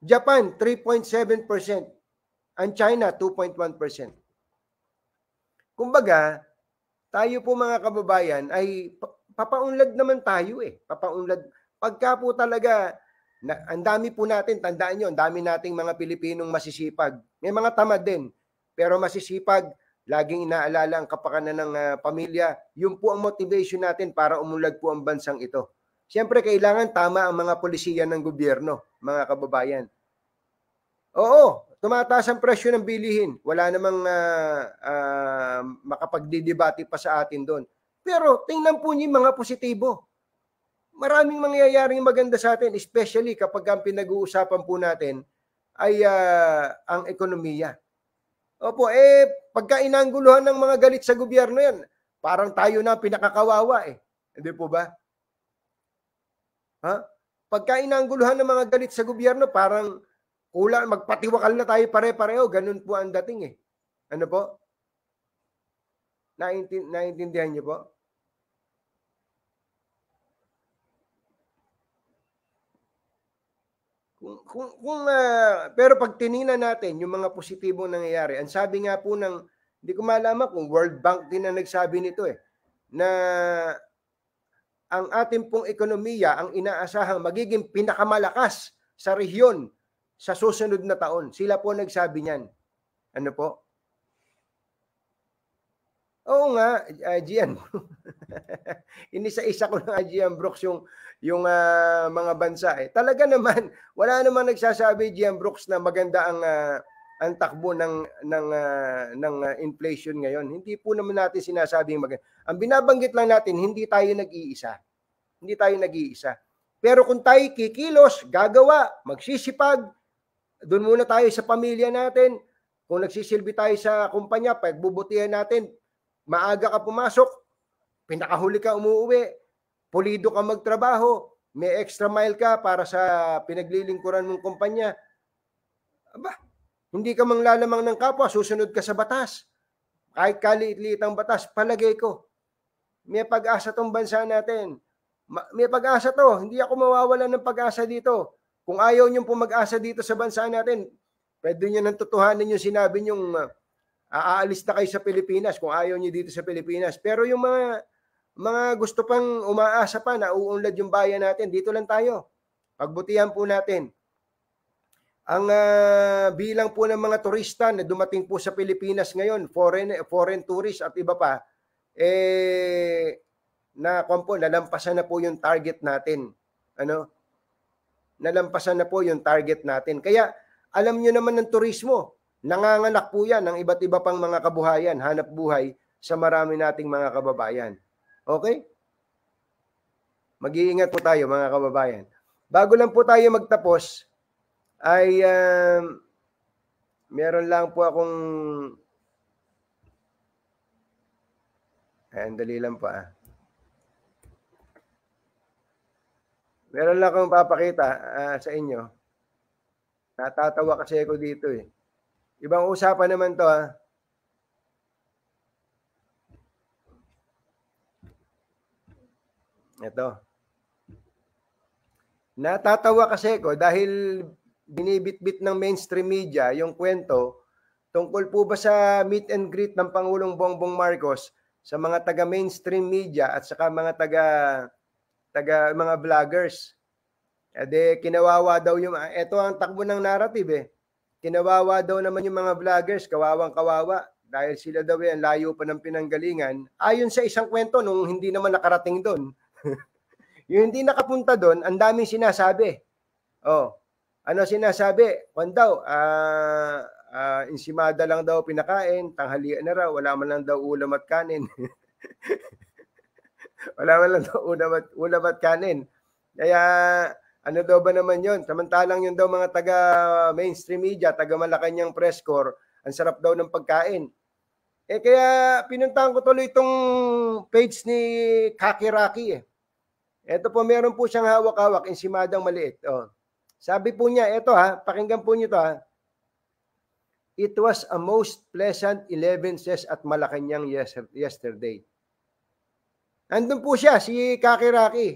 Japan, 3.7%. Ang China, 2.1%. Kumbaga, tayo po mga kababayan ay papaunlad naman tayo eh. Papaunlad. Pagka po talaga, na, ang dami po natin, tandaan nyo, ang dami nating mga Pilipinong masisipag. May mga tamad din, pero masisipag, laging inaalala ang kapakanan ng uh, pamilya. Yun po ang motivation natin para umunlad po ang bansang ito. Siyempre, kailangan tama ang mga polisiya ng gobyerno, mga kababayan. Oo, tumataas ang presyo ng bilihin. Wala namang uh, uh, makapagdidebate pa sa atin doon. Pero tingnan po niyo yung mga positibo. Maraming mangyayaring maganda sa atin, especially kapag ang pinag-uusapan po natin ay uh, ang ekonomiya. Opo, eh, pagka inangguluhan ng mga galit sa gobyerno yan, parang tayo na pinakakawawa eh. Hindi po ba? Ha? Pagka inangguluhan ng mga galit sa gobyerno, parang kulang, magpatiwakal na tayo pare-pareho. Ganun po ang dating eh. Ano po? Naintindihan niyo po? Kung, kung, kung uh, pero pag tinina natin yung mga positibong nangyayari, ang sabi nga po ng, hindi ko malaman kung World Bank din ang nagsabi nito eh, na ang ating pong ekonomiya ang inaasahang magiging pinakamalakas sa rehiyon sa susunod na taon. Sila po nagsabi niyan. Ano po? Oo nga, uh, Gian. Inisa-isa ko na Gian Brooks yung yung uh, mga bansa eh. Talaga naman, wala namang nagsasabi Gian Brooks na maganda ang uh, ang takbo ng ng uh, ng uh, inflation ngayon. Hindi po naman natin sinasabing maganda. Ang binabanggit lang natin, hindi tayo nag-iisa. Hindi tayo nag-iisa. Pero kung tayo kikilos, gagawa, magsisipag, doon muna tayo sa pamilya natin. Kung nagsisilbi tayo sa kumpanya, pagbubutihan natin, maaga ka pumasok, pinakahuli ka umuwi, pulido ka magtrabaho, may extra mile ka para sa pinaglilingkuran mong kumpanya. Aba, hindi ka manglalamang ng kapwa, susunod ka sa batas. Kahit kaliit-liit ang batas, palagay ko. May pag-asa tong bansa natin. May pag-asa to. Hindi ako mawawala ng pag-asa dito. Kung ayaw niyong pumag-asa dito sa bansa natin, pwede niyo nang tutuhanin yung sinabi niyong uh, aalis na kayo sa Pilipinas kung ayaw niyo dito sa Pilipinas. Pero yung mga mga gusto pang umaasa pa na uunlad yung bayan natin, dito lang tayo. Pagbutihan po natin. Ang uh, bilang po ng mga turista na dumating po sa Pilipinas ngayon, foreign foreign tourists at iba pa, eh na kompo nalampasan na po yung target natin. Ano? Nalampasan na po yung target natin. Kaya alam niyo naman ng turismo, Nanganganak po yan ng iba't iba pang mga kabuhayan, hanap buhay sa marami nating mga kababayan. Okay? Mag-iingat po tayo mga kababayan. Bago lang po tayo magtapos, ay um, meron lang po akong Ayan, dali lang pa. Ah. Meron lang akong papakita uh, sa inyo. Natatawa kasi ako dito eh. Ibang usapan naman to ha. Ito. Natatawa kasi ko dahil binibitbit ng mainstream media yung kwento tungkol po ba sa meet and greet ng Pangulong Bongbong Marcos sa mga taga mainstream media at saka mga taga taga mga vloggers. Ade eh, kinawawa daw yung ito ang takbo ng narrative eh. Kinawawa daw naman yung mga vloggers, kawawang kawawa, dahil sila daw yan, layo pa ng pinanggalingan. Ayon sa isang kwento nung hindi naman nakarating doon. yung hindi nakapunta doon, ang daming sinasabi. Oh, ano sinasabi? Kung daw, ah, uh, uh, insimada lang daw pinakain, tanghalian na raw, wala man lang daw ulam at kanin. wala man lang daw ulam at, ulam at kanin. Kaya ano daw ba naman yon? Samantalang yun daw mga taga mainstream media, taga Malacanang press corps, ang sarap daw ng pagkain. Eh kaya pinuntahan ko tuloy itong page ni Kaki Rocky eh. Ito po, meron po siyang hawak-hawak, insimadang maliit. Oh. Sabi po niya, ito ha, pakinggan po niyo to ha. It was a most pleasant 11 says at Malacanang yesterday. Andun po siya, si Kaki Rocky.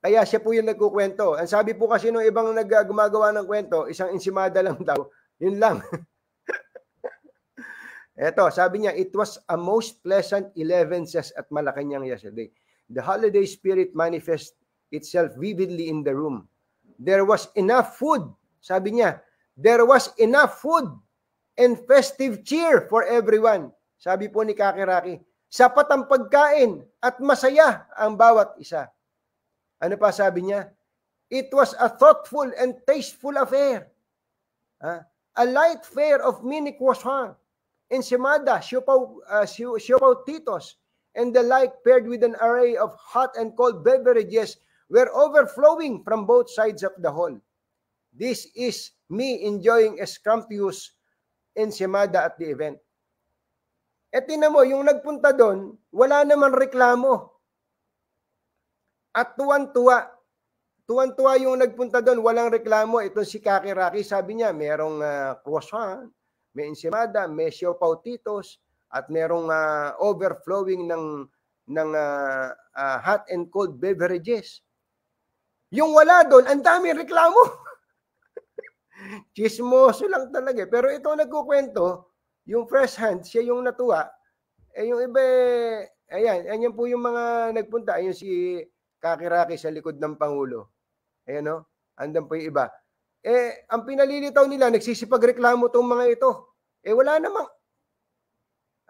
Kaya siya po yung nagkukwento. Ang sabi po kasi nung ibang nag ah, gumagawa ng kwento, isang insimada lang daw. Yun lang. Eto, sabi niya, it was a most pleasant 11 says at Malacanang yesterday. The holiday spirit manifest itself vividly in the room. There was enough food, sabi niya. There was enough food and festive cheer for everyone. Sabi po ni Kakiraki, sapat ang pagkain at masaya ang bawat isa. Ano pa sabi niya? It was a thoughtful and tasteful affair. Ah, a light fare of mini croissant, ensimada, siopaw, uh, ah, siopaw titos, and the like paired with an array of hot and cold beverages were overflowing from both sides of the hall. This is me enjoying a scrumptious ensemada at the event. E tinan mo, yung nagpunta doon, wala naman reklamo. At tuwan-tuwa, tuwan-tuwa yung nagpunta doon, walang reklamo. Itong si Kaki Raki, sabi niya, merong uh, croissant, may ensimada, may titos, at merong uh, overflowing ng ng uh, uh, hot and cold beverages. Yung wala doon, ang daming reklamo. Chismoso lang talaga. Pero ito nagkukwento, yung first hand, siya yung natuwa. Eh yung iba, eh, ayan, ayan po yung mga nagpunta. Ayun si kakiraki sa likod ng Pangulo. Ayan no? Andan po yung iba. Eh, ang pinalilitaw nila, nagsisipagreklamo tong mga ito. Eh, wala namang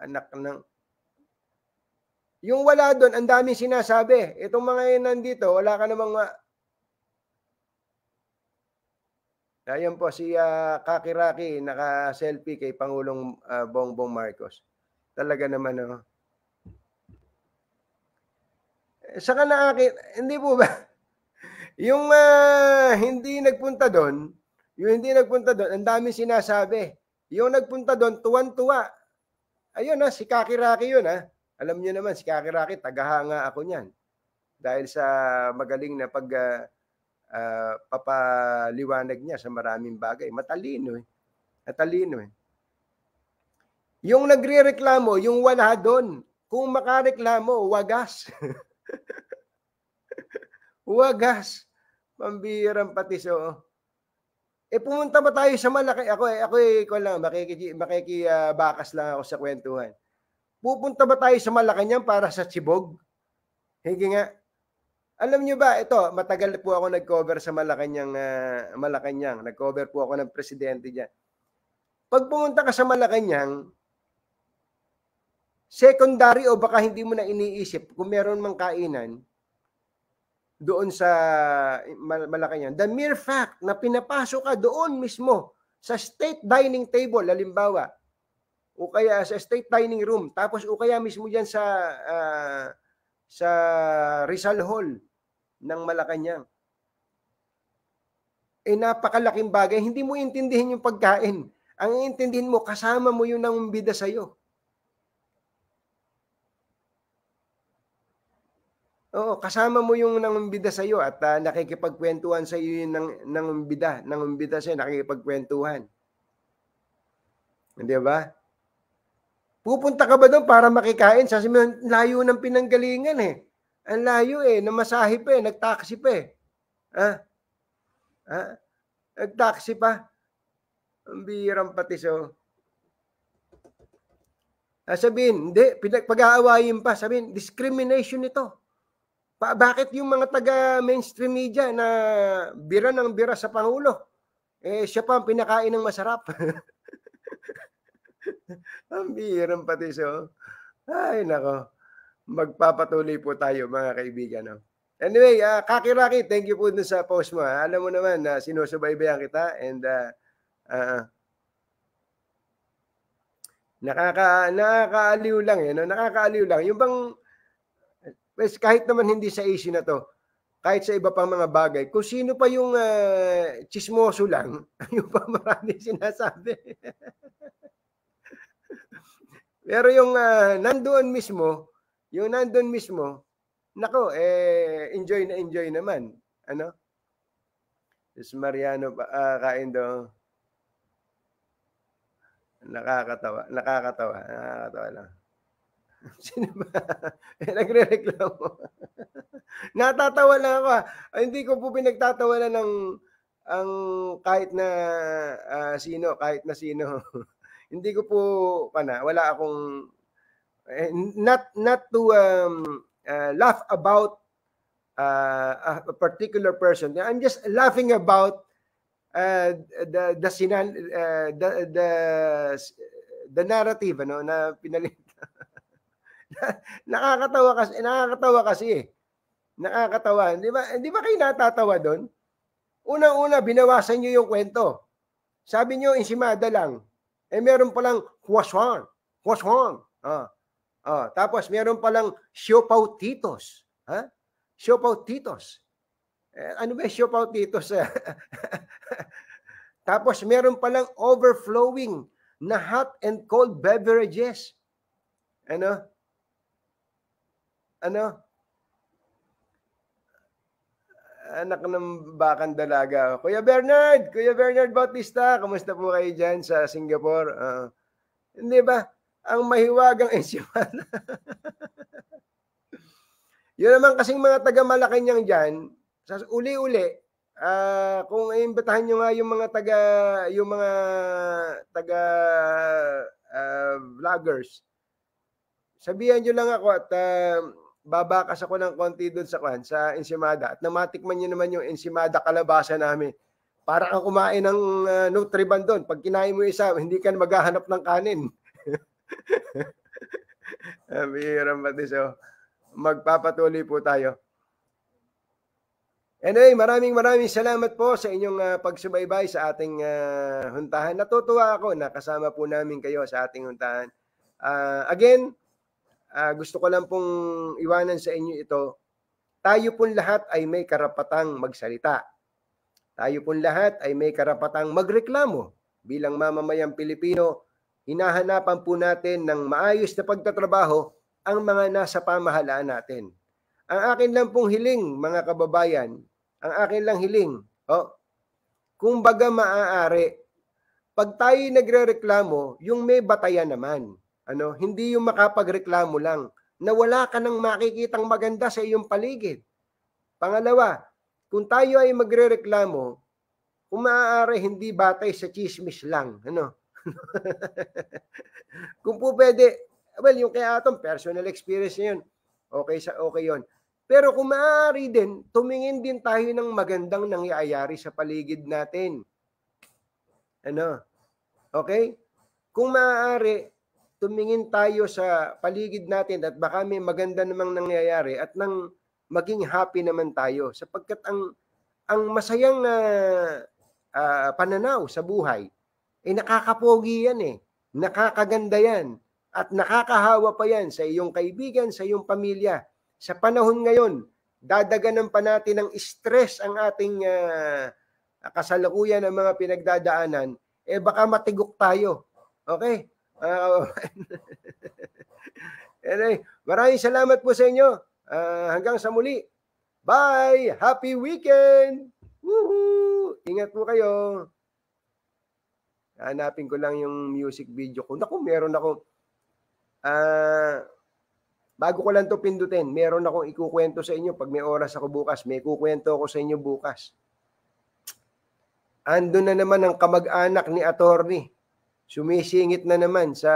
anak ng... Yung wala doon, ang daming sinasabi. Itong mga yan nandito, wala ka namang... Ma... Ayan po, si uh, Kakiraki, naka-selfie kay Pangulong uh, Bongbong Marcos. Talaga naman, ano, saka na akin, hindi po ba? Yung uh, hindi nagpunta doon, yung hindi nagpunta doon, ang daming sinasabi. Yung nagpunta doon, tuwan-tuwa. Ayun na, ah, si Kaki Rocky yun ha. Ah. Alam niyo naman, si Kaki Rocky, tagahanga ako niyan. Dahil sa magaling na pag uh, uh, papaliwanag niya sa maraming bagay. Matalino eh. Matalino eh. Yung nagre-reklamo, yung wala doon. Kung makareklamo, wagas. Wagas. Pambirang patis, oo. Oh. Eh pumunta ba tayo sa malaki? Ako eh, ako eh, ko lang, makiki, makiki uh, bakas lang ako sa kwentuhan. Pupunta ba tayo sa Malacanang para sa Chibog? Hige nga. Alam nyo ba, ito, matagal po ako nag-cover sa Malacanang, uh, ah, Malacanang. Nag-cover po ako ng presidente diyan. Pag pumunta ka sa Malacanang, secondary o baka hindi mo na iniisip kung meron mang kainan, doon sa eh, Malacanang. The mere fact na pinapasok ka doon mismo sa state dining table, halimbawa, o kaya sa state dining room, tapos o kaya mismo diyan sa uh, sa Rizal Hall ng Malacanang. Eh napakalaking bagay, hindi mo intindihin yung pagkain. Ang intindihin mo, kasama mo yung sa iyo. Oo, kasama mo yung nangumbida sa iyo at uh, nakikipagkwentuhan sa iyo yung nang, nangumbida, nangumbida sa iyo, nakikipagkwentuhan. Hindi ba? Pupunta ka ba doon para makikain? Sa layo ng pinanggalingan eh. Ang layo eh, namasahe pa eh, nagtaksi pa eh. Ha? Ha? Nagtaksi pa. Ang bihirang patis oh. Ah, sabihin, hindi, pag-aawayin pa. Sabihin, discrimination ito. Pa, bakit yung mga taga mainstream media na bira ng bira sa Pangulo, eh siya pa ang pinakain ng masarap. ang bihirang pati siya. Oh. Ay, nako. Magpapatuloy po tayo mga kaibigan. No? Oh. Anyway, uh, Kaki Rocky, thank you po dun sa post mo. Ah. Alam mo naman na uh, sinusubaybayan kita and uh, uh, nakaka nakakaaliw lang eh, no? nakakaaliw lang. Yung bang Pues kahit naman hindi sa issue na to, kahit sa iba pang mga bagay, kung sino pa yung uh, chismoso lang, yung pa marami sinasabi. Pero yung uh, nandoon mismo, yung nandoon mismo, nako, eh, enjoy na enjoy naman. Ano? Is Mariano uh, kain do. Nakakatawa, nakakatawa, nakakatawa lang. Sino ba? Eh, nagre-reklamo. Natatawa lang ako. Ah. Ay, hindi ko po pinagtatawanan ng ang kahit na uh, sino, kahit na sino. hindi ko po pana, wala akong eh, not not to um, uh, laugh about uh, a particular person. I'm just laughing about uh, the the, sinan, uh, the the the narrative ano na pinalit nakakatawa kasi, nakakatawa kasi eh. Nakakatawa. Di ba, di ba kayo natatawa doon? Unang-una, binawasan nyo yung kwento. Sabi nyo, insimada eh, lang. Eh, meron palang croissant. Croissant. Ah. Ah. Tapos, meron palang siopautitos. Ha? Siopautitos. Eh, ano ba siopautitos? Tapos, meron palang overflowing na hot and cold beverages. Ano? ano, anak ng bakang dalaga. Kuya Bernard, Kuya Bernard Bautista, kumusta po kayo dyan sa Singapore? Uh, hindi ba? Ang mahiwagang ensimana. Yun naman kasing mga taga Malacanang dyan, sa uli-uli, uh, kung imbitahan nyo nga yung mga taga, yung mga taga uh, vloggers, sabihan nyo lang ako at uh, babakas ako ng konti doon sa kwan, sa ensimada. At namatikman niyo naman yung ensimada kalabasa namin. Para kang kumain ng uh, nutriban doon. Pag kinain mo isa, hindi ka maghahanap ng kanin. Ah, Bihirang pati. So, oh. magpapatuloy po tayo. Anyway, maraming maraming salamat po sa inyong uh, pagsubaybay sa ating uh, huntahan. Natutuwa ako na kasama po namin kayo sa ating huntahan. Uh, again, uh, gusto ko lang pong iwanan sa inyo ito. Tayo pong lahat ay may karapatang magsalita. Tayo pong lahat ay may karapatang magreklamo. Bilang mamamayang Pilipino, hinahanapan po natin ng maayos na pagtatrabaho ang mga nasa pamahalaan natin. Ang akin lang pong hiling, mga kababayan, ang akin lang hiling, oh, kung baga maaari, pag tayo nagrereklamo, yung may batayan naman. Ano, hindi yung makapagreklamo lang na wala ka nang makikitang maganda sa iyong paligid. Pangalawa, kung tayo ay magrereklamo, kung maaari hindi batay sa chismis lang, ano? kung po pwede, well, yung kaya atong personal experience na yun, okay, sa, okay yon. Pero kung maaari din, tumingin din tayo ng magandang nangyayari sa paligid natin. Ano? Okay? Kung maaari, tumingin tayo sa paligid natin at baka may maganda namang nangyayari at nang maging happy naman tayo sapagkat ang ang masayang uh, uh, pananaw sa buhay ay eh, nakakapogi yan eh nakakaganda yan at nakakahawa pa yan sa iyong kaibigan, sa iyong pamilya. Sa panahon ngayon, dadaganan pa natin ng stress ang ating uh, kasalukuyan ng mga pinagdadaanan, eh baka matigok tayo. Okay? Uh, ah, anyway, maraming salamat po sa inyo. Uh, hanggang sa muli. Bye! Happy weekend! Woohoo! Ingat po kayo. Hanapin ko lang yung music video ko. Naku, meron ako. Uh, ah, bago ko lang to pindutin, meron akong ikukwento sa inyo. Pag may oras ako bukas, may kukwento ako sa inyo bukas. Ando na naman ang kamag-anak ni attorney sumisingit na naman sa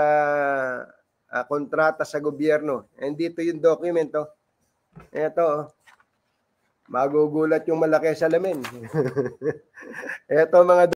uh, kontrata sa gobyerno. And dito yung dokumento. Ito, oh. Magugulat yung malaki sa lamin. Ito mga